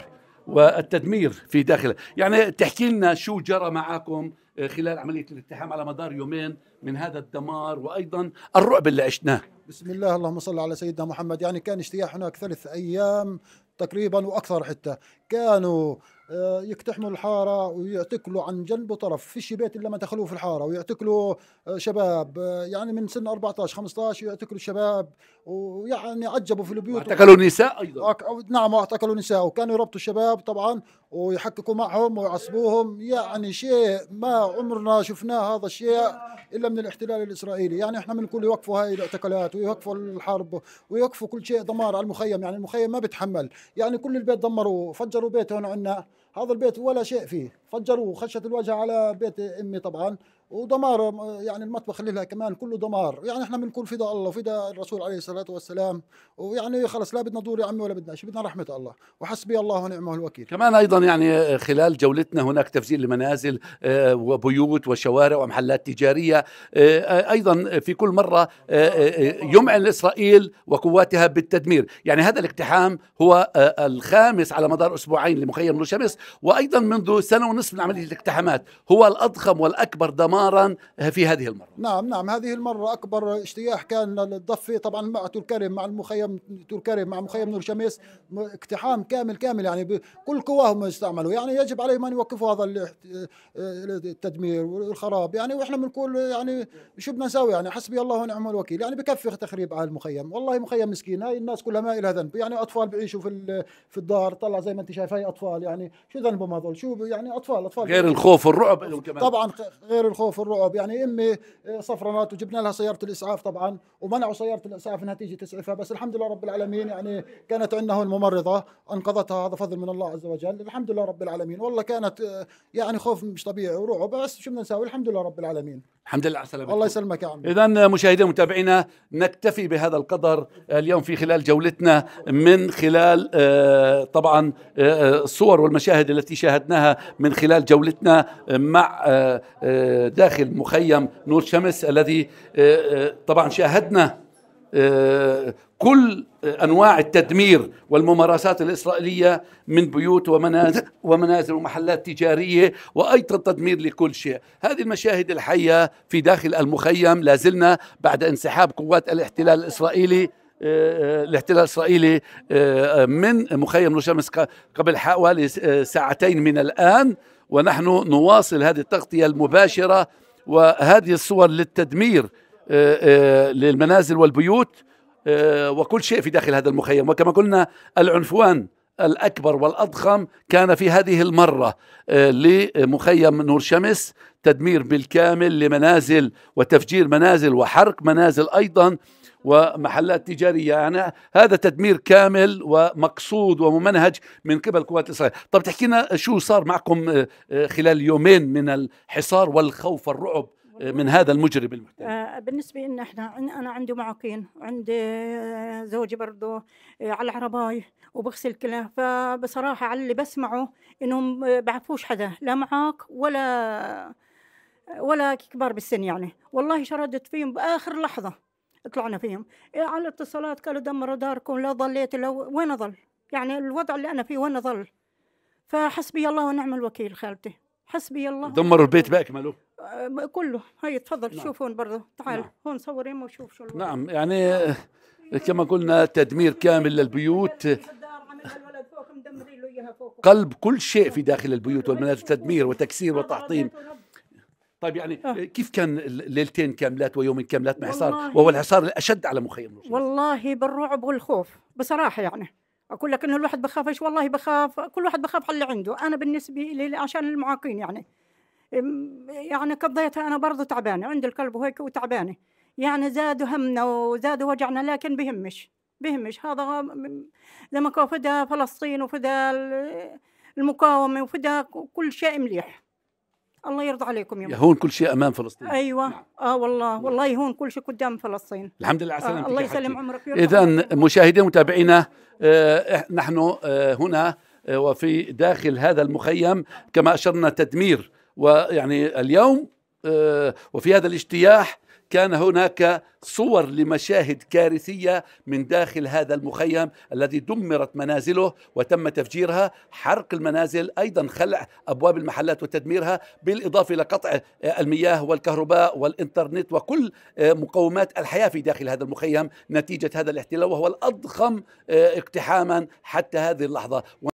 والتدمير في داخله يعني تحكي لنا شو جرى معكم خلال عمليه الالتحام على مدار يومين من هذا الدمار وايضا الرعب اللي عشناه بسم الله اللهم صل على سيدنا محمد يعني كان اجتياح هناك ثلاث ايام تقريبا واكثر حتى كانوا آه، يقتحموا الحارة ويعتكلوا عن جنب وطرف فيش بيت إلا ما دخلوه في الحارة ويعتكلوا آه، شباب آه، يعني من سن 14 15 يعتكلوا شباب ويعني عجبوا في البيوت واعتكلوا نساء أيضا نعم واعتكلوا نساء وكانوا يربطوا الشباب طبعا ويحككوا معهم ويعصبوهم يعني شيء ما عمرنا شفناه هذا الشيء الا من الاحتلال الاسرائيلي يعني احنا بنقول يوقفوا هاي الاعتقالات ويوقفوا الحرب ويوقفوا كل شيء دمار على المخيم يعني المخيم ما بيتحمل يعني كل البيت دمروا فجروا بيت هون عندنا هذا البيت ولا شيء فيه فجروه خشت الوجه على بيت امي طبعا ودمار يعني المطبخ لها كمان كله دمار يعني احنا بنكون فدا الله وفدا الرسول عليه الصلاه والسلام ويعني خلص لا بدنا دور يا عمي ولا بدنا شيء بدنا رحمه الله وحسبي الله ونعمه الوكيل كمان ايضا يعني خلال جولتنا هناك تفجير لمنازل آه، وبيوت وشوارع ومحلات تجاريه آه، ايضا في كل مره آه، يمعن اسرائيل وقواتها بالتدمير يعني هذا الاقتحام هو الخامس على مدار اسبوعين لمخيم نور شمس وايضا منذ سنه ونصف من عمليه الاقتحامات هو الاضخم والاكبر دمار نارا في هذه المرة نعم نعم هذه المرة أكبر اجتياح كان للضفة طبعا مع تركرم مع المخيم تركرم مع مخيم نور شمس اقتحام كامل كامل يعني كل قواهم استعملوا يعني يجب عليهم أن يوقفوا هذا آه، التدمير والخراب يعني وإحنا بنقول يعني شو بدنا نساوي يعني حسبي الله ونعم الوكيل يعني بكفي تخريب على المخيم والله مخيم مسكين هاي الناس كلها ما لها ذنب يعني أطفال بيعيشوا في في الدار طلع زي ما أنت شايف هاي أطفال يعني شو ذنبهم هذول شو يعني أطفال أطفال غير الخوف والرعب طبعا غير الخوف خوف الرعب يعني امي آه، صفرنات وجبنا لها سياره الاسعاف طبعا ومنعوا سياره الاسعاف انها تيجي تسعفها بس الحمد لله رب العالمين يعني كانت عندنا هون ممرضه انقذتها هذا فضل من الله عز وجل الحمد لله رب العالمين والله كانت آه، يعني خوف مش طبيعي ورعب بس شو بدنا نسوي الحمد لله رب العالمين الحمد لله على السلامة الله يسلمك يا عمي إذا مشاهدينا ومتابعينا نكتفي بهذا القدر اليوم في خلال جولتنا من خلال آه، طبعا آه، آه، الصور والمشاهد التي شاهدناها من خلال جولتنا مع داخل مخيم نور شمس الذي طبعا شاهدنا آه، كل انواع التدمير والممارسات الاسرائيليه من بيوت ومنازل ومنازل ومحلات تجاريه وايضا تدمير لكل شيء، هذه المشاهد الحيه في داخل المخيم لا زلنا بعد انسحاب قوات الاحتلال الاسرائيلي آه، آه، الاحتلال الاسرائيلي من مخيم شمس قبل حوالي ساعتين من الان ونحن نواصل هذه التغطيه المباشره وهذه الصور للتدمير آه، آه، للمنازل والبيوت آه، وكل شيء في داخل هذا المخيم وكما قلنا العنفوان الأكبر والأضخم كان في هذه المرة لمخيم نور شمس تدمير بالكامل لمنازل وتفجير منازل وحرق منازل أيضا ومحلات تجارية يعني هذا تدمير كامل ومقصود وممنهج من قبل قوات الإسرائيل طب تحكينا شو صار معكم خلال يومين من الحصار والخوف والرعب من هذا المجرم المحتال آه، بالنسبة لنا احنا أنا عندي معاقين وعندي آه، زوجي برضه آه، على العرباي وبغسل كلاه فبصراحة على اللي بسمعه إنهم بعفوش حدا لا معاق ولا ولا كبار بالسن يعني والله شردت فيهم بآخر لحظة طلعنا فيهم إيه، على الاتصالات قالوا دمروا داركم لا ضليت لو وين أضل يعني الوضع اللي أنا فيه وين أضل فحسبي الله ونعم الوكيل خالتي حسبي الله دمروا البيت باقي ماله آه، كله هاي تفضل نعم. شوف هون برضه تعال نعم. هون صور يما وشوف شو الوضع. نعم يعني آه، كما قلنا تدمير كامل للبيوت قلب كل شيء في داخل البيوت والمنازل تدمير وتكسير وتعطيل طيب يعني آه. كيف كان ليلتين كاملات ويومين كاملات مع حصار وهو الحصار الاشد على مخيم والله بالرعب والخوف بصراحه يعني اقول لك انه الواحد بخاف ايش والله بخاف كل واحد بخاف على اللي عنده انا بالنسبه لي عشان المعاقين يعني يعني قضيتها انا برضه تعبانه عندي الكلب وهيك وتعبانه يعني زادوا همنا وزادوا وجعنا لكن بهمش بهمش هذا لما فدا فلسطين وفدا المقاومه وفدا كل شيء مليح الله يرضى عليكم يا يهون كل شيء امام فلسطين ايوه نعم. اه والله والله يهون كل شيء قدام فلسطين الحمد لله على السلامه آه الله يسلم عمرك اذا مشاهدينا ومتابعينا آه نحن آه هنا آه وفي داخل هذا المخيم كما اشرنا تدمير ويعني اليوم آه وفي هذا الاجتياح كان هناك صور لمشاهد كارثيه من داخل هذا المخيم الذي دمرت منازله وتم تفجيرها حرق المنازل ايضا خلع ابواب المحلات وتدميرها بالاضافه الى قطع المياه والكهرباء والانترنت وكل مقومات الحياه في داخل هذا المخيم نتيجه هذا الاحتلال وهو الاضخم اقتحاما حتى هذه اللحظه